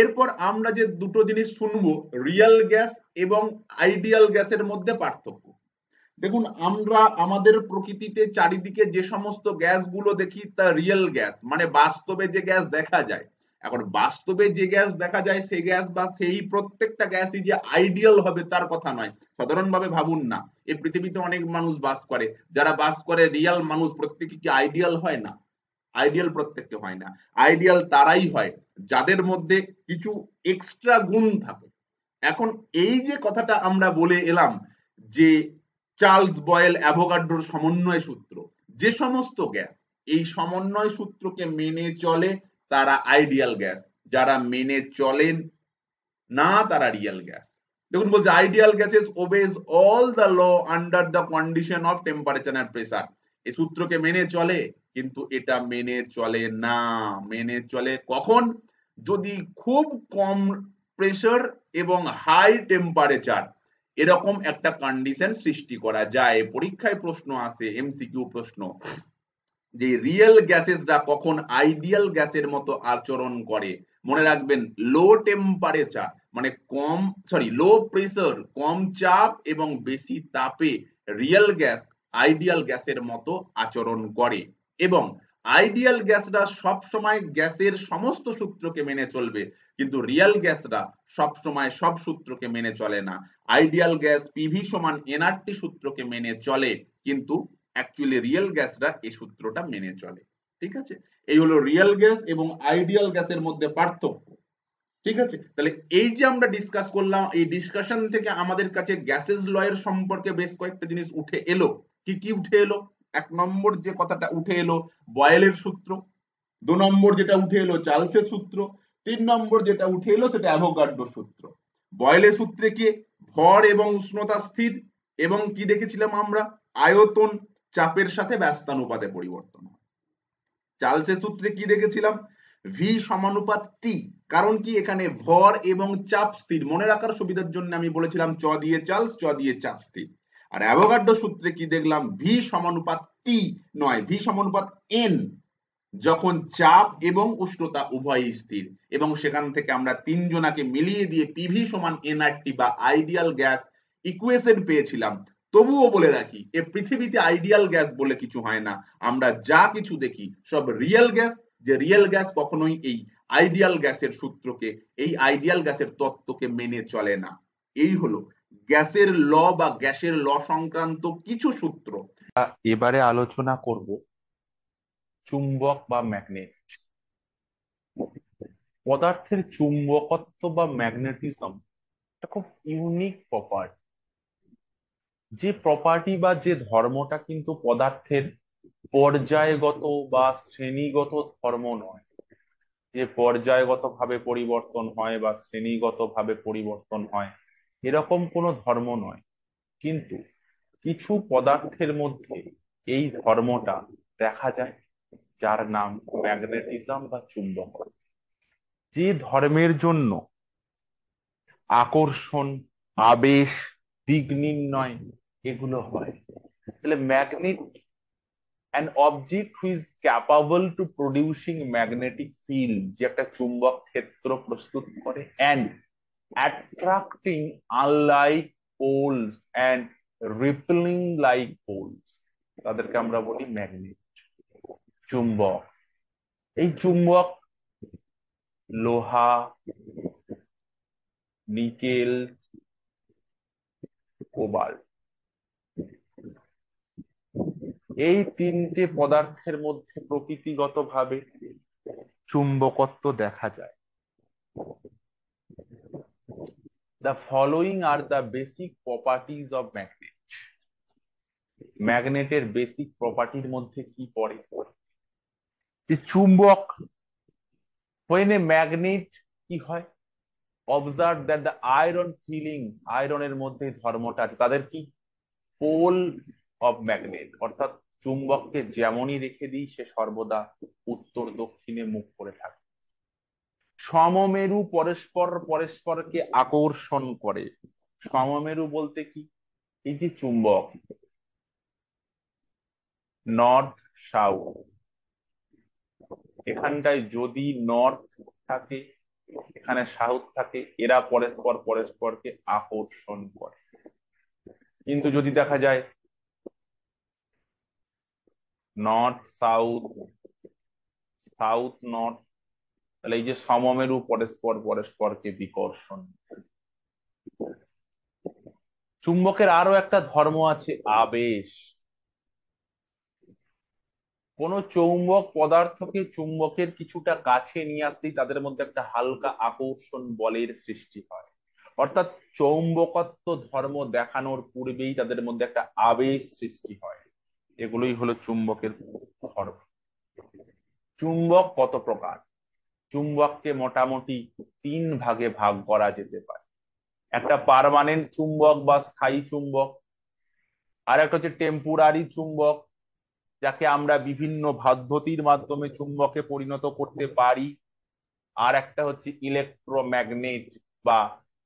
এরপর আমরা যে দুটো জিনিস শুনবো রিয়াল গ্যাস এবং আইডিয়াল গ্যাসের মধ্যে পার্থক্য দেখুন আমরা আমাদের প্রকৃতিতে চারিদিকে যে সমস্ত গ্যাসগুলো দেখি তা রিয়েল গ্যাস মানে বাস্তবে যে গ্যাস দেখা যায় এখন বাস্তবে যে গ্যাস দেখা যায় সেই গ্যাস বা সেই প্রত্যেকটা গ্যাসই যে আইডিয়াল হবে তার কথা নয় সাধারণভাবে ভাবুন না এই পৃথিবীতে অনেক মানুষ বাস করে যারা বাস করে রিয়াল মানুষ প্রত্যেকে কি আইডিয়াল হয় না আইডিয়াল প্রত্যেককে হয় না আইডিয়াল তারাই হয় যাদের মধ্যে কিছু এক্সট্রা গুণ থাকে এখন এই যে কথাটা আমরা বলে এলাম যে চার্লস বয়েল অ্যাভোগাড্রোর সমন্বয় সূত্র যে সমস্ত গ্যাস এই সমন্বয় সূত্রকে মেনে চলে তারা আইডিয়াল গ্যাস যারা মেনে চলেন না তারা রিয়াল গ্যাস দেখুন বলছে ideal gases obeys all the law under the condition of temperature and pressure এই সূত্রকে মেনে চলে কিন্তু এটা মেনে চলে না মেনে চলে কখন যদি খুব কম প্রেসার এবং হাই টেম্পারেচার এরকম একটা কন্ডিশন সৃষ্টি করা যায় পরীক্ষায় প্রশ্ন আসে এমসিকিউ প্রশ্ন যে রিয়েল গ্যাসেসরা কখন আইডিয়াল গ্যাসের মতো আচরণ করে মনে রাখবেন লো টেম্পারেচার মানে কম সরি লো প্রেসার কম চাপ এবং বেশি তাপে রিয়েল গ্যাস আইডিয়াল গ্যাসের মতো আচরণ করে এবং আইডিয়াল গ্যাসরা সব সময় গ্যাসের সমস্ত সূত্রকে মেনে চলবে কিন্তু রিয়েল গ্যাসরা সব সময় সব সূত্রকে মেনে চলে না আইডিয়াল গ্যাস পিভি সমান এনআরটি সূত্রকে মেনে চলে কিন্তু অ্যাকচুয়ালি রিয়েল গ্যাসরা এই সূত্রটা মেনে চলে ঠিক আছে এই হলো রিয়েল গ্যাস এবং আইডিয়াল গ্যাসের মধ্যে পার্থক্য ঠিক আছে তাহলে এই যে আমরা ডিসকাস করলাম এই ডিসকাশন থেকে আমাদের কাছে গ্যাসেস ল এর সম্পর্কে বেশ কয়েকটা জিনিস উঠে এলো কি কি উঠে এলো এক নম্বর যে কথাটা উঠে এলো বয়েলের সূত্র দু নম্বর যেটা উঠে এলো চার্লসের সূত্র তিন নম্বর যেটা উঠে এলো সেটা অ্যাভোগাড্ডো সূত্র বয়েলের সূত্রে কি ভর এবং উষ্ণতা স্থির এবং কি দেখেছিলাম আমরা আয়তন চাপের সাথে ব্যস্তানুপাতে পরিবর্তন হয় চার্লসের সূত্রে কি দেখেছিলাম ভি সমানুপাত টি কারণ কি এখানে ভর এবং চাপ স্থির মনে রাখার সুবিধার জন্য আমি বলেছিলাম চ দিয়ে চার্লস চ দিয়ে চাপ স্থির আর অ্যাভোগাড্রো সূত্রে কি দেখলাম ভি সমানুপাত টি নয় ভি সমানুপাত এন যখন চাপ এবং উষ্ণতা উভয়ই স্থির এবং সেখান থেকে আমরা তিনজনাকে মিলিয়ে দিয়ে পিভি সমান এনআরটি বা আইডিয়াল গ্যাস ইকুয়েশন পেয়েছিলাম তবুও বলে রাখি এ পৃথিবীতে আইডিয়াল গ্যাস বলে কিছু হয় না আমরা যা কিছু দেখি সব রিয়েল গ্যাস যে রিয়েল গ্যাস কখনোই এই আইডিয়াল গ্যাসের সূত্রকে এই আইডিয়াল গ্যাসের তত্ত্বকে মেনে চলে না এই হলো গ্যাসের ল বা গ্যাসের ল সংক্রান্ত কিছু সূত্র এবারে আলোচনা করব চুম্বক বা ম্যাগনেট পদার্থের চুম্বকত্ব বা ম্যাগনেটিজম খুব ইউনিক প্রপার্টি যে প্রপার্টি বা যে ধর্মটা কিন্তু পদার্থের পর্যায়গত বা শ্রেণীগত ধর্ম নয় যে পর্যায়গত ভাবে পরিবর্তন হয় বা শ্রেণীগত ভাবে পরিবর্তন হয় এরকম কোনো ধর্ম নয় কিন্তু কিছু পদার্থের মধ্যে এই ধর্মটা দেখা যায় যার নাম ম্যাগনেটিজম বা চুম্বক যে ধর্মের জন্য আকর্ষণ আবেশ দিক নির্ণয় এগুলো হয় তাহলে magnet an object is capable to producing magnetic field যে একটা চুম্বক ক্ষেত্র প্রস্তুত করে and attracting unlike poles and repelling like poles তাদেরকে আমরা বলি ম্যাগনেট চুম্বক এই চুম্বক লোহা নিকেল কোবাল্ট এই তিনটে পদার্থের মধ্যে প্রকৃতিগতভাবে চুম্বকত্ব দেখা যায় the following are the basic properties of magnet ম্যাগনেটের বেসিক প্রপার্টির মধ্যে কি পড়ে যে চুম্বক হয়ে নে ম্যাগনেট কি হয় observe that the iron filings আয়রনের মধ্যে ধর্মটা আছে তাদের কি পোল অব ম্যাগনেট অর্থাৎ চুম্বককে যেমনই রেখে দিই সে সর্বদা উত্তর দক্ষিণে মুখ করে থাকে সমমেরু পরস্পর পরস্পরকে আকর্ষণ করে সমমেরু বলতে কি এই যে চুম্বক নর্থ সাউথ এখানটায় যদি নর্থ থাকে এখানে সাউথ থাকে এরা পরস্পর পরস্পরকে আকর্ষণ করে কিন্তু যদি দেখা যায় নর্থ সাউথ সাউথ নর্থ তাহলে এই যে সমমেরু পরস্পর পরস্পরকে বিকর্ষণ চুম্বকের আরো একটা ধর্ম আছে আবেশ কোন চৌম্বক পদার্থকে চুম্বকের কিছুটা কাছে নিয়ে আসতেই তাদের মধ্যে একটা হালকা আকর্ষণ বলের সৃষ্টি হয় অর্থাৎ চৌম্বকত্ব ধর্ম দেখানোর পূর্বেই তাদের মধ্যে একটা আবেশ সৃষ্টি হয় এগুলোই হলো চুম্বকের ধর্ম চুম্বক কত প্রকার চুম্বককে মোটামুটি তিন ভাগে ভাগ করা যেতে পারে একটা পারমানেন্ট চুম্বক বা স্থায়ী চুম্বক আর একটা হচ্ছে টেম্পোরারি চুম্বক যাকে আমরা বিভিন্ন ভাদ্ধতির মাধ্যমে চুম্বকে পরিণত করতে পারি আর একটা হচ্ছে ইলেকট্রোম্যাগনেট বা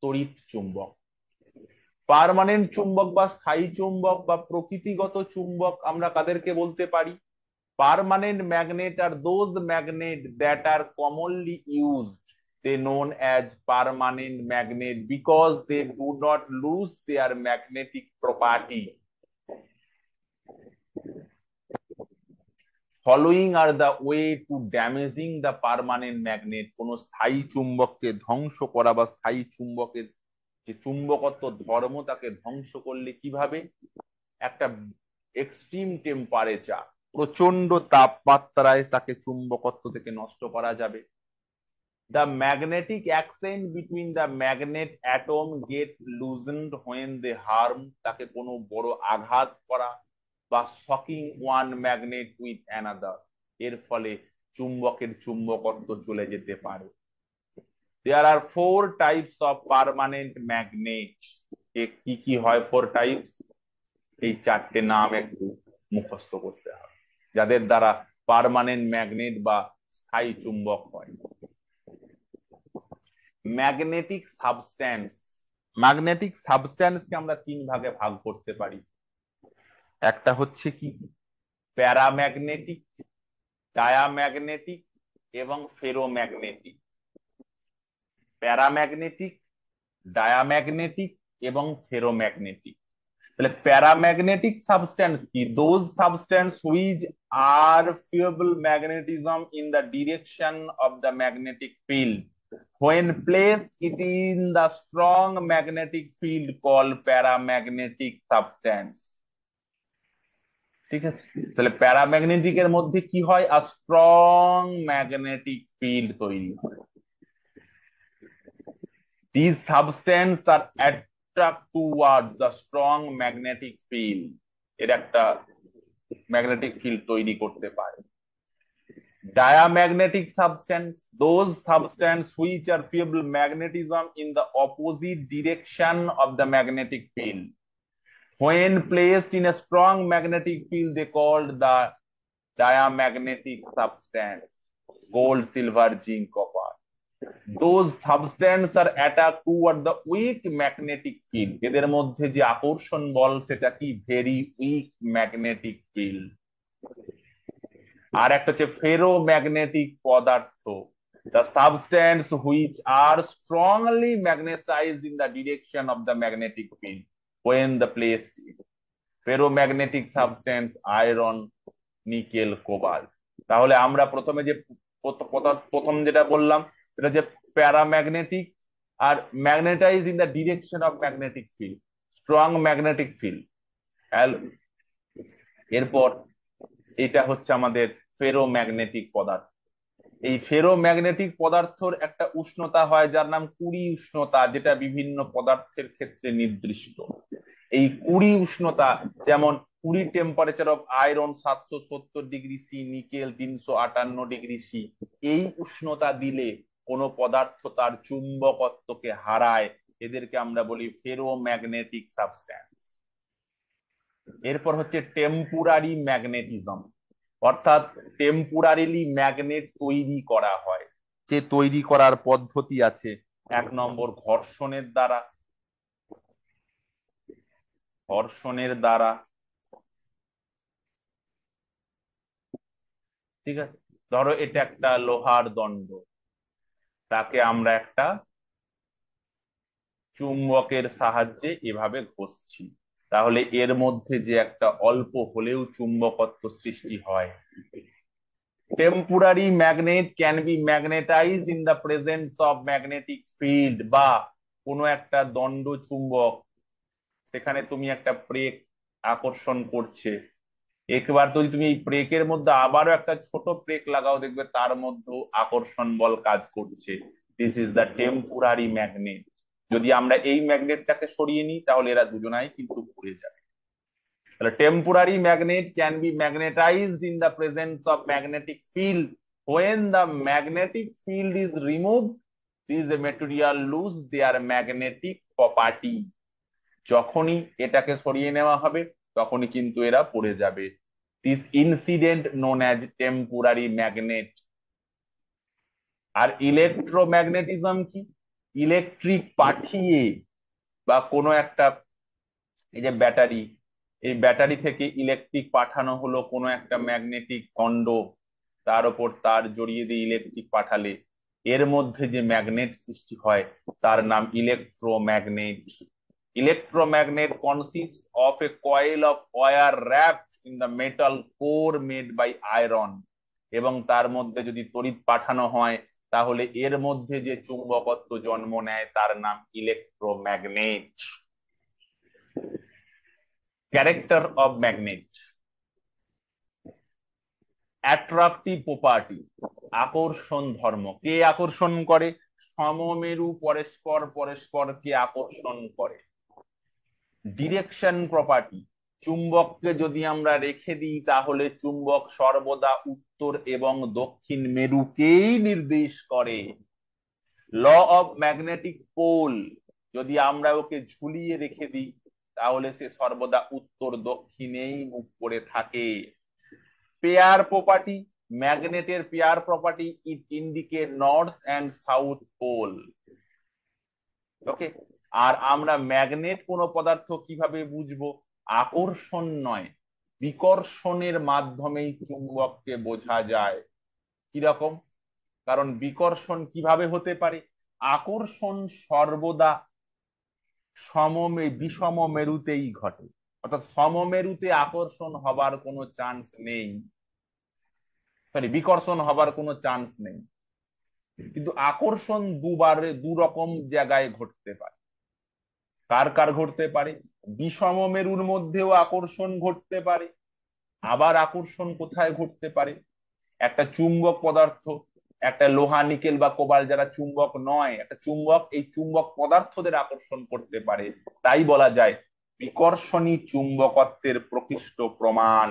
তড়িৎ চুম্বক পারমানেন্ট চুম্বক বা স্থায়ী চুম্বক বা প্রকৃতিগত চুম্বক আমরা কাদেরকে বলতে পারি permanent magnet are those magnet that are commonly use they known as permanent magnet because they do not lose their magnetic property following are the way to damaging the permanent magnet কোন স্থায়ী চুম্বককে ধ্বংস করা বা স্থায়ী চুম্বকের যে চুম্বকত্ব ধর্ম তাকে ধ্বংস করলে কিভাবে একটা এক্সট্রিম টেম্পারেচার প্রচন্ড তাপমাত্রায় তাকে চুম্বকত্ব থেকে নষ্ট করা যাবে the magnetic action between the magnet atom get loosened when they harm তাকে কোনো বড় আঘাত করা বা shocking one magnet with another এর ফলে চুম্বকের চুম্বকত্ব চলে যেতে পারে there are four types of permanent magnet কি কি হয় ফোর টাইপস এই চারটে নাম একটু মুখস্থ করতে হবে যাদের দ্বারা পারমানেন্ট ম্যাগনেট বা স্থায়ী চুম্বক হয় ম্যাগনেটিক সাবস্ট্যান্স ম্যাগনেটিক কে আমরা তিন ভাগে ভাগ করতে পারি একটা হচ্ছে কি প্যারাম্যাগনেটিক ডায়াম্যাগনেটিক এবং ফেরোম্যাগনেটিক প্যারাম্যাগনেটিক ডায়াম্যাগনেটিক এবং ফেরোম্যাগনেটিক তাহলে প্যারাম্যাগনেটিক সাবস্ট্যান্স কি those substance which are feeble magnetism in the direction of the magnetic field when place it in the strong magnetic field called paramagnetic substance ঠিক আছে তাহলে paramagnetic এর মধ্যে কি হয় আর স্ট্রং ম্যাগনেটিক ফিল্ড তৈরি হয় These substances are attracted towards the strong magnetic field. এর একটা ম্যাগনেটিক ফিল্ড তৈরি করতে diamagnetic substance those substances which are feeble magnetism in the opposite direction of the magnetic field when placed in a strong magnetic field they called the diamagnetic substance gold silver zinc copper those substance are attack to are the weak magnetic field এদের মধ্যে যে আকর্ষণ বল সেটা কি very weak magnetic field আর একটা হচ্ছে ফেরো ম্যাগনেটিক পদার্থ the substance which are strongly magnetized in the direction of the magnetic field when the placed in. ferromagnetic substance iron nickel cobalt তাহলে আমরা প্রথমে যে প্রথম যেটা বললাম এটা যে paramagnetic are magnetise in the direction of magnetic field strong magnetic field এরপর এটা হচ্ছে আমাদের ফেরো ম্যাগনেটিক পদার্থ এই ফেরো ম্যাগনেটিক পদার্থর একটা উষ্ণতা হয় যার নাম কুড়ি উষ্ণতা যেটা বিভিন্ন পদার্থের ক্ষেত্রে নির্দিষ্ট এই কুড়ি উষ্ণতা যেমন কুড়ি টেম্পারেচার অফ আয়রন সাতশো সত্তর ডিগ্রি সি নিকেল তিনশো আটান্ন ডিগ্রি সি এই উষ্ণতা দিলে কোন পদার্থ তার চুম্বকত্বকে হারায় এদেরকে আমরা বলি ফেরোম্যাগনেটিক সাবস্ট্যান্স এরপর হচ্ছে টেম্পোরারি ম্যাগনেটিজম অর্থাৎ টেম্পোরারিলি ম্যাগনেট তৈরি করা হয় যে তৈরি করার পদ্ধতি আছে এক নম্বর ঘর্ষণের দ্বারা ঘর্ষণের দ্বারা ঠিক আছে ধরো এটা একটা লোহার দণ্ড তাকে আমরা একটা চুম্বকের সাহায্যে এভাবে ঘষছি তাহলে এর মধ্যে যে একটা অল্প হলেও চুম্বকত্ব সৃষ্টি হয় temporary magnet can be magnetise in the presence of magnetic field বা কোনো একটা দণ্ড চুম্বক সেখানে তুমি একটা প্রেক আকর্ষণ করছে একবার যদি তুমি এই প্রেকের মধ্যে আবারও একটা ছোট প্রেক লাগাও দেখবে তার মধ্যেও আকর্ষণ বল কাজ করছে this is the temporary magnet যদি আমরা এই ম্যাগনেটটাকে সরিয়ে নিই তাহলে এরা দুজনাই কিন্তু ঘুরে যাবে তাহলে temporary magnet can be magnetised in the presence of magnetic field when the magnetic field is remove this material lose their magnetic property যখনই এটাকে সরিয়ে নেওয়া হবে তখনই কিন্তু এরা পড়ে যাবে this incident known as temporary magnet আর ইলেকট্রোম্যাগনেটিজম কি ইলেকট্রিক পাঠিয়ে বা কোনো একটা এই যে ব্যাটারি এই ব্যাটারি থেকে ইলেকট্রিক পাঠানো হলো কোনো একটা ম্যাগনেটিক খণ্ড তার ওপর তার জড়িয়ে দিয়ে ইলেকট্রিক পাঠালে এর মধ্যে যে ম্যাগনেট সৃষ্টি হয় তার নাম electromagnet Electromagnet consists of a coil of wire wrapped in the metal core made by iron. এবং তার মধ্যে যদি তড়িৎ পাঠানো হয় তাহলে এর মধ্যে যে চুম্বকত্ব জন্ম নেয় তার নাম electromagnet character of magnet attractive property আকর্ষণ ধর্ম কে আকর্ষণ করে সমমেরু পরস্পর পরস্পরকে আকর্ষণ করে ডিরেকশন প্রপার্টি চুম্বককে যদি আমরা রেখে দিই তাহলে চুম্বক সর্বদা উত্তর এবং দক্ষিণ মেরুকেই নির্দেশ করে ল অব ম্যাগনেটিক পোল যদি আমরা ওকে ঝুলিয়ে রেখে দিই তাহলে সে সর্বদা উত্তর দক্ষিণেই মুখ করে থাকে পেয়ার প্রপার্টি ম্যাগনেটের pair property it indicate north and south pole okay আর আমরা ম্যাগনেট কোন পদার্থ কিভাবে বুঝবো আকর্ষণ নয় বিকর্ষণের মাধ্যমেই চুম্বককে বোঝা যায় কিরকম কারণ বিকর্ষণ কিভাবে হতে পারে আকর্ষণ সর্বদা সমমে বিষম মেরুতেই ঘটে অর্থাৎ সমমেরুতে আকর্ষণ হবার কোনো চান্স নেই সরি বিকর্ষণ হবার কোনো চান্স নেই কিন্তু আকর্ষণ দুবারে দু রকম জায়গায় ঘটতে পারে কার কার ঘটতে পারে বিষম মেরুর মধ্যেও আকর্ষণ ঘটতে পারে আবার আকর্ষণ কোথায় ঘটতে পারে একটা চুম্বক পদার্থ একটা লোহা নিকেল বা কোবাল যারা চুম্বক নয় একটা চুম্বক এই চুম্বক পদার্থদের আকর্ষণ করতে পারে তাই বলা যায় বিকর্ষণী চুম্বকত্বের প্রকৃষ্ট প্রমাণ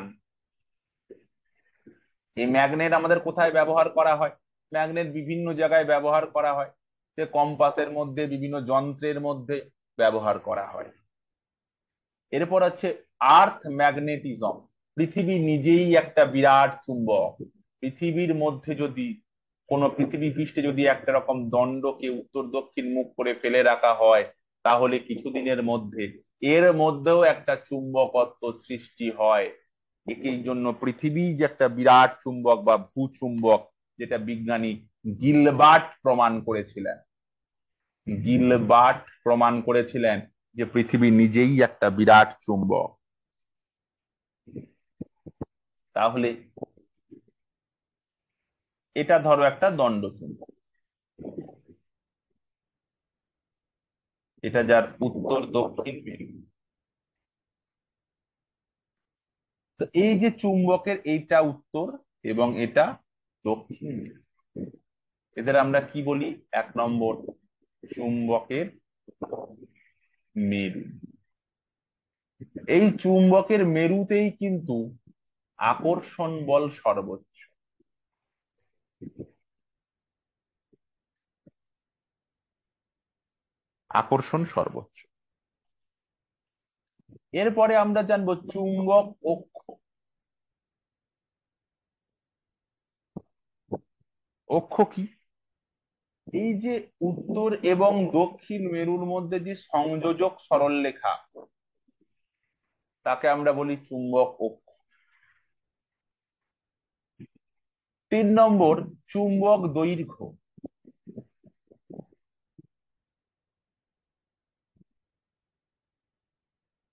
এই ম্যাগনেট আমাদের কোথায় ব্যবহার করা হয় ম্যাগনেট বিভিন্ন জায়গায় ব্যবহার করা হয় সে কম্পাসের মধ্যে বিভিন্ন যন্ত্রের মধ্যে ব্যবহার করা হয় এরপর আছে আর্থ ম্যাগনেটিজম পৃথিবী নিজেই একটা বিরাট চুম্বক পৃথিবীর মধ্যে যদি কোন পৃথিবী পৃষ্ঠে যদি একটা রকম দণ্ডকে উত্তর দক্ষিণ মুখ করে ফেলে রাখা হয় তাহলে কিছুদিনের মধ্যে এর মধ্যেও একটা চুম্বকত্ব সৃষ্টি হয় এই জন্য পৃথিবী যে একটা বিরাট চুম্বক বা ভূচুম্বক যেটা বিজ্ঞানী গিলবার্ট প্রমাণ করেছিলেন গিলবার্ট প্রমাণ করেছিলেন যে পৃথিবী নিজেই একটা বিরাট চুম্বক তাহলে এটা ধরো একটা দণ্ড চুম্বক এটা যার উত্তর দক্ষিণ তো এই যে চুম্বকের এইটা উত্তর এবং এটা দক্ষিণ এদের আমরা কি বলি এক নম্বর চুম্বকের মেরু এই চুম্বকের মেরুতেই কিন্তু আকর্ষণ বল সর্বোচ্চ আকর্ষণ সর্বোচ্চ এরপরে আমরা জানবো চুম্বক অক্ষ অক্ষ কি এই যে উত্তর এবং দক্ষিণ মেরুর মধ্যে যে সংযোজক সরল লেখা তাকে আমরা বলি চুম্বক অক্ষ তিন নম্বর চুম্বক দৈর্ঘ্য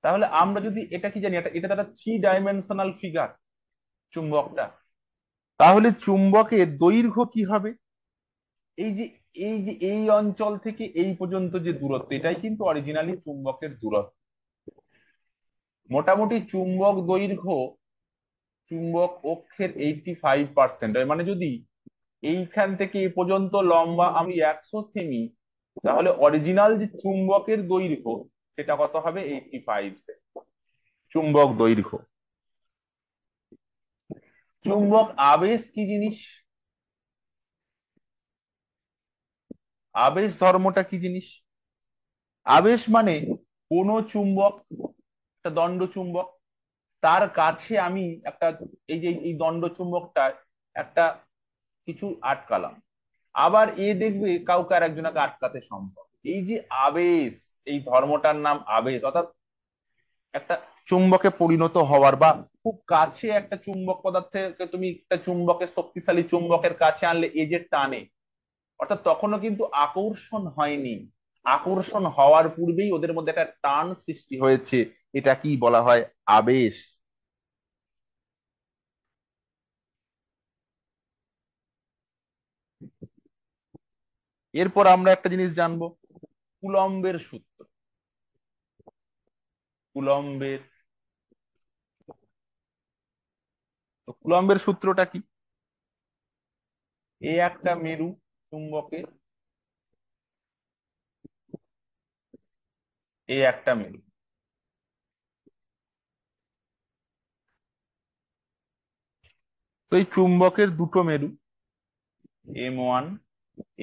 তাহলে আমরা যদি এটা কি জানি এটা এটা তারা থ্রি ডাইমেনশনাল ফিগার চুম্বকটা তাহলে চুম্বকের দৈর্ঘ্য কি হবে এই যে এই যে এই অঞ্চল থেকে এই পর্যন্ত যে দূরত্ব এটাই কিন্তু অরিজিনালি চুম্বকের দূরত্ব মোটামুটি চুম্বক দৈর্ঘ্য চুম্বক অক্ষের এইটি ফাইভ পার্সেন্ট মানে যদি এইখান থেকে এই পর্যন্ত লম্বা আমি একশো সেমি তাহলে অরিজিনাল যে চুম্বকের দৈর্ঘ্য সেটা কত হবে এইটি ফাইভ চুম্বক দৈর্ঘ্য চুম্বক আবেশ কি জিনিস আবেশ ধর্মটা কি জিনিস আবেশ মানে কোন চুম্বক একটা দণ্ড চুম্বক তার কাছে আমি একটা এই যে এই দণ্ড চুম্বকটার একটা কিছু আটকালাম আবার এ দেখবে কাউকে আর একজনকে আটকাতে সম্ভব এই যে আবেশ এই ধর্মটার নাম আবেশ অর্থাৎ একটা চুম্বকে পরিণত হওয়ার বা খুব কাছে একটা চুম্বক পদার্থকে তুমি একটা চুম্বকের শক্তিশালী চুম্বকের কাছে আনলে এ যে টানে অর্থাৎ তখনও কিন্তু আকর্ষণ হয়নি আকর্ষণ হওয়ার পূর্বেই ওদের মধ্যে একটা টান সৃষ্টি হয়েছে এটা কি বলা হয় আবেশ এরপর আমরা একটা জিনিস জানবো কুলম্বের সূত্র কুলম্বের কুলম্বের সূত্রটা কি এ একটা মেরু চুম্বকে এই একটা মিল তো এই চুম্বকের দুটো মেরু এম ওয়ান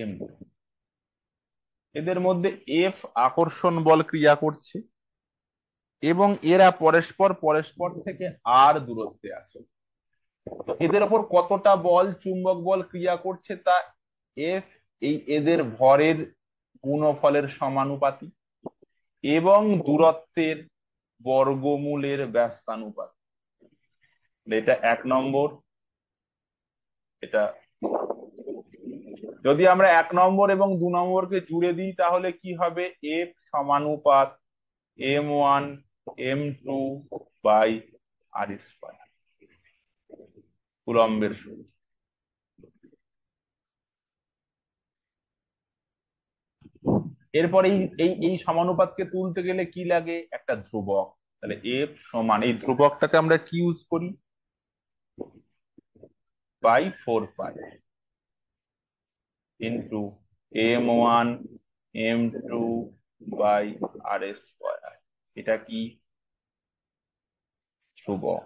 এম টু এদের মধ্যে এফ আকর্ষণ বল ক্রিয়া করছে এবং এরা পরস্পর পরস্পর থেকে আর দূরত্বে আছে তো এদের ওপর কতটা বল চুম্বক বল ক্রিয়া করছে তা এফ এই এদের ভরের গুণফলের সমানুপাতি এবং দূরত্বের বর্গমূলের ব্যস্তানুপাত এটা এক নম্বর এটা যদি আমরা এক নম্বর এবং দু নম্বরকে জুড়ে দিই তাহলে কি হবে এফ সমানুপাত m one m two by r square কুলম্বের সূত্র এরপর এই এই এই সমানুপাতকে তুলতে গেলে কি লাগে একটা ধ্রুবক তাহলে এফ সমান এই ধ্রুবকটাকে আমরা কি ইউজ করি by four pi into m one m two by r s square এটা কি ধ্রুবক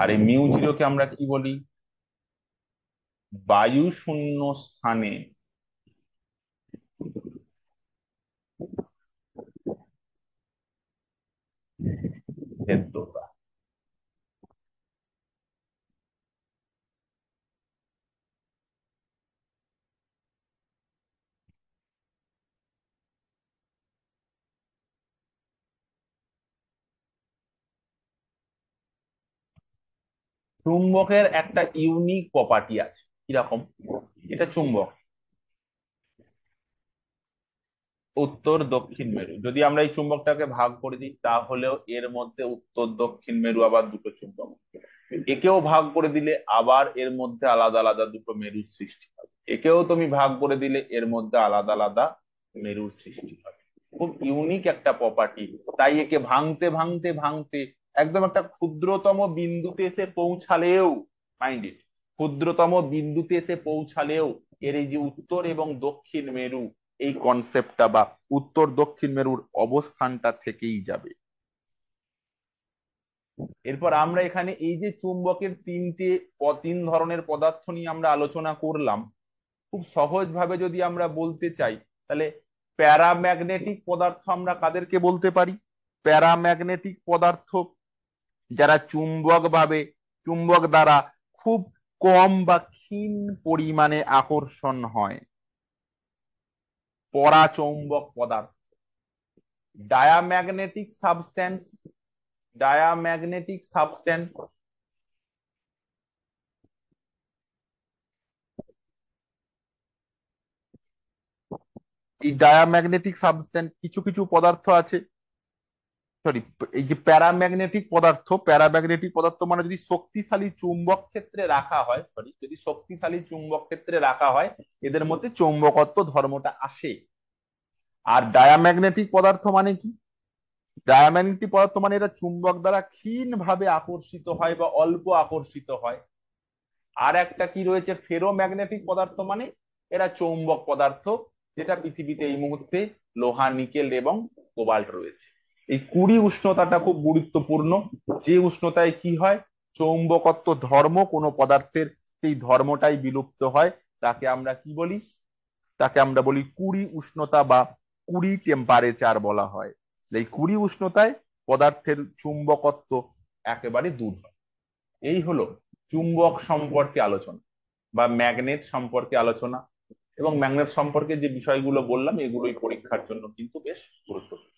আর এই মিউ জিরোকে আমরা কি বলি বায়ু শূন্য স্থানে ক্ষেত্রতা চুম্বকের একটা ইউনিক প্রপার্টি আছে কিরকম এটা চুম্বক উত্তর দক্ষিণ মেরু যদি আমরা এই চুম্বকটাকে ভাগ করে দিই তাহলেও এর মধ্যে উত্তর দক্ষিণ মেরু আবার দুটো চুম্বক একেও ভাগ করে দিলে আবার এর মধ্যে আলাদা আলাদা দুটো মেরুর সৃষ্টি হবে একেও তুমি ভাগ করে দিলে এর মধ্যে আলাদা আলাদা মেরুর সৃষ্টি হবে খুব ইউনিক একটা প্রপার্টি তাই একে ভাঙতে ভাঙতে ভাঙতে একদম একটা ক্ষুদ্রতম বিন্দুতে এসে পৌঁছালেও মাইন্ড ইট ক্ষুদ্রতম বিন্দুতে এসে পৌঁছালেও এর এই যে উত্তর এবং দক্ষিণ মেরু এই কনসেপ্টটা বা উত্তর দক্ষিণ মেরুর অবস্থানটা থেকেই যাবে এরপর আমরা এখানে এই যে চুম্বকের তিনটে তিন ধরনের পদার্থ নিয়ে আমরা আলোচনা করলাম খুব সহজভাবে যদি আমরা বলতে চাই তাহলে প্যারাম্যাগনেটিক পদার্থ আমরা কাদেরকে বলতে পারি প্যারাম্যাগনেটিক পদার্থ যারা চুম্বক ভাবে চুম্বক দ্বারা খুব কম বা ক্ষীণ পরিমাণে আকর্ষণ হয় পরাচৌম্বক পদার্থ ডায়াম্যাগনেটিক সাবস্ট্যান্স ডায়াম্যাগনেটিক সাবস্ট্যান্স এই ডায়াম্যাগনেটিক সাবস্ট্যান্স কিছু কিছু পদার্থ আছে সরি এই যে প্যারাম্যাগনেটিক পদার্থ প্যারাম্যাগনেটিক পদার্থ মানে যদি শক্তিশালী চুম্বক ক্ষেত্রে রাখা হয় সরি যদি শক্তিশালী চুম্বক ক্ষেত্রে রাখা হয় এদের মধ্যে চৌম্বকত্ব ধর্মটা আসে আর ডায়াম্যাগনেটিক পদার্থ মানে কি ডায়াম্যাগনেটিক পদার্থ মানে এটা চুম্বক দ্বারা ক্ষীণভাবে আকর্ষিত হয় বা অল্প আকর্ষিত হয় আর একটা কি রয়েছে ফেরোম্যাগনেটিক পদার্থ মানে এরা চৌম্বক পদার্থ যেটা পৃথিবীতে এই মুহূর্তে লোহা নিকেল এবং কোবাল্ট রয়েছে এই কুড়ি উষ্ণতাটা খুব গুরুত্বপূর্ণ যে উষ্ণতায় কি হয় চৌম্বকত্ব ধর্ম কোন পদার্থের সেই ধর্মটাই বিলুপ্ত হয় তাকে আমরা কি বলি তাকে আমরা বলি কুড়ি উষ্ণতা বা কুড়ি টেম্পারেচার বলা হয় এই কুড়ি উষ্ণতায় পদার্থের চুম্বকত্ব একেবারে দূর হয় এই হলো চুম্বক সম্পর্কে আলোচনা বা ম্যাগনেট সম্পর্কে আলোচনা এবং ম্যাগনেট সম্পর্কে যে বিষয়গুলো বললাম এগুলোই পরীক্ষার জন্য কিন্তু বেশ গুরুত্বপূর্ণ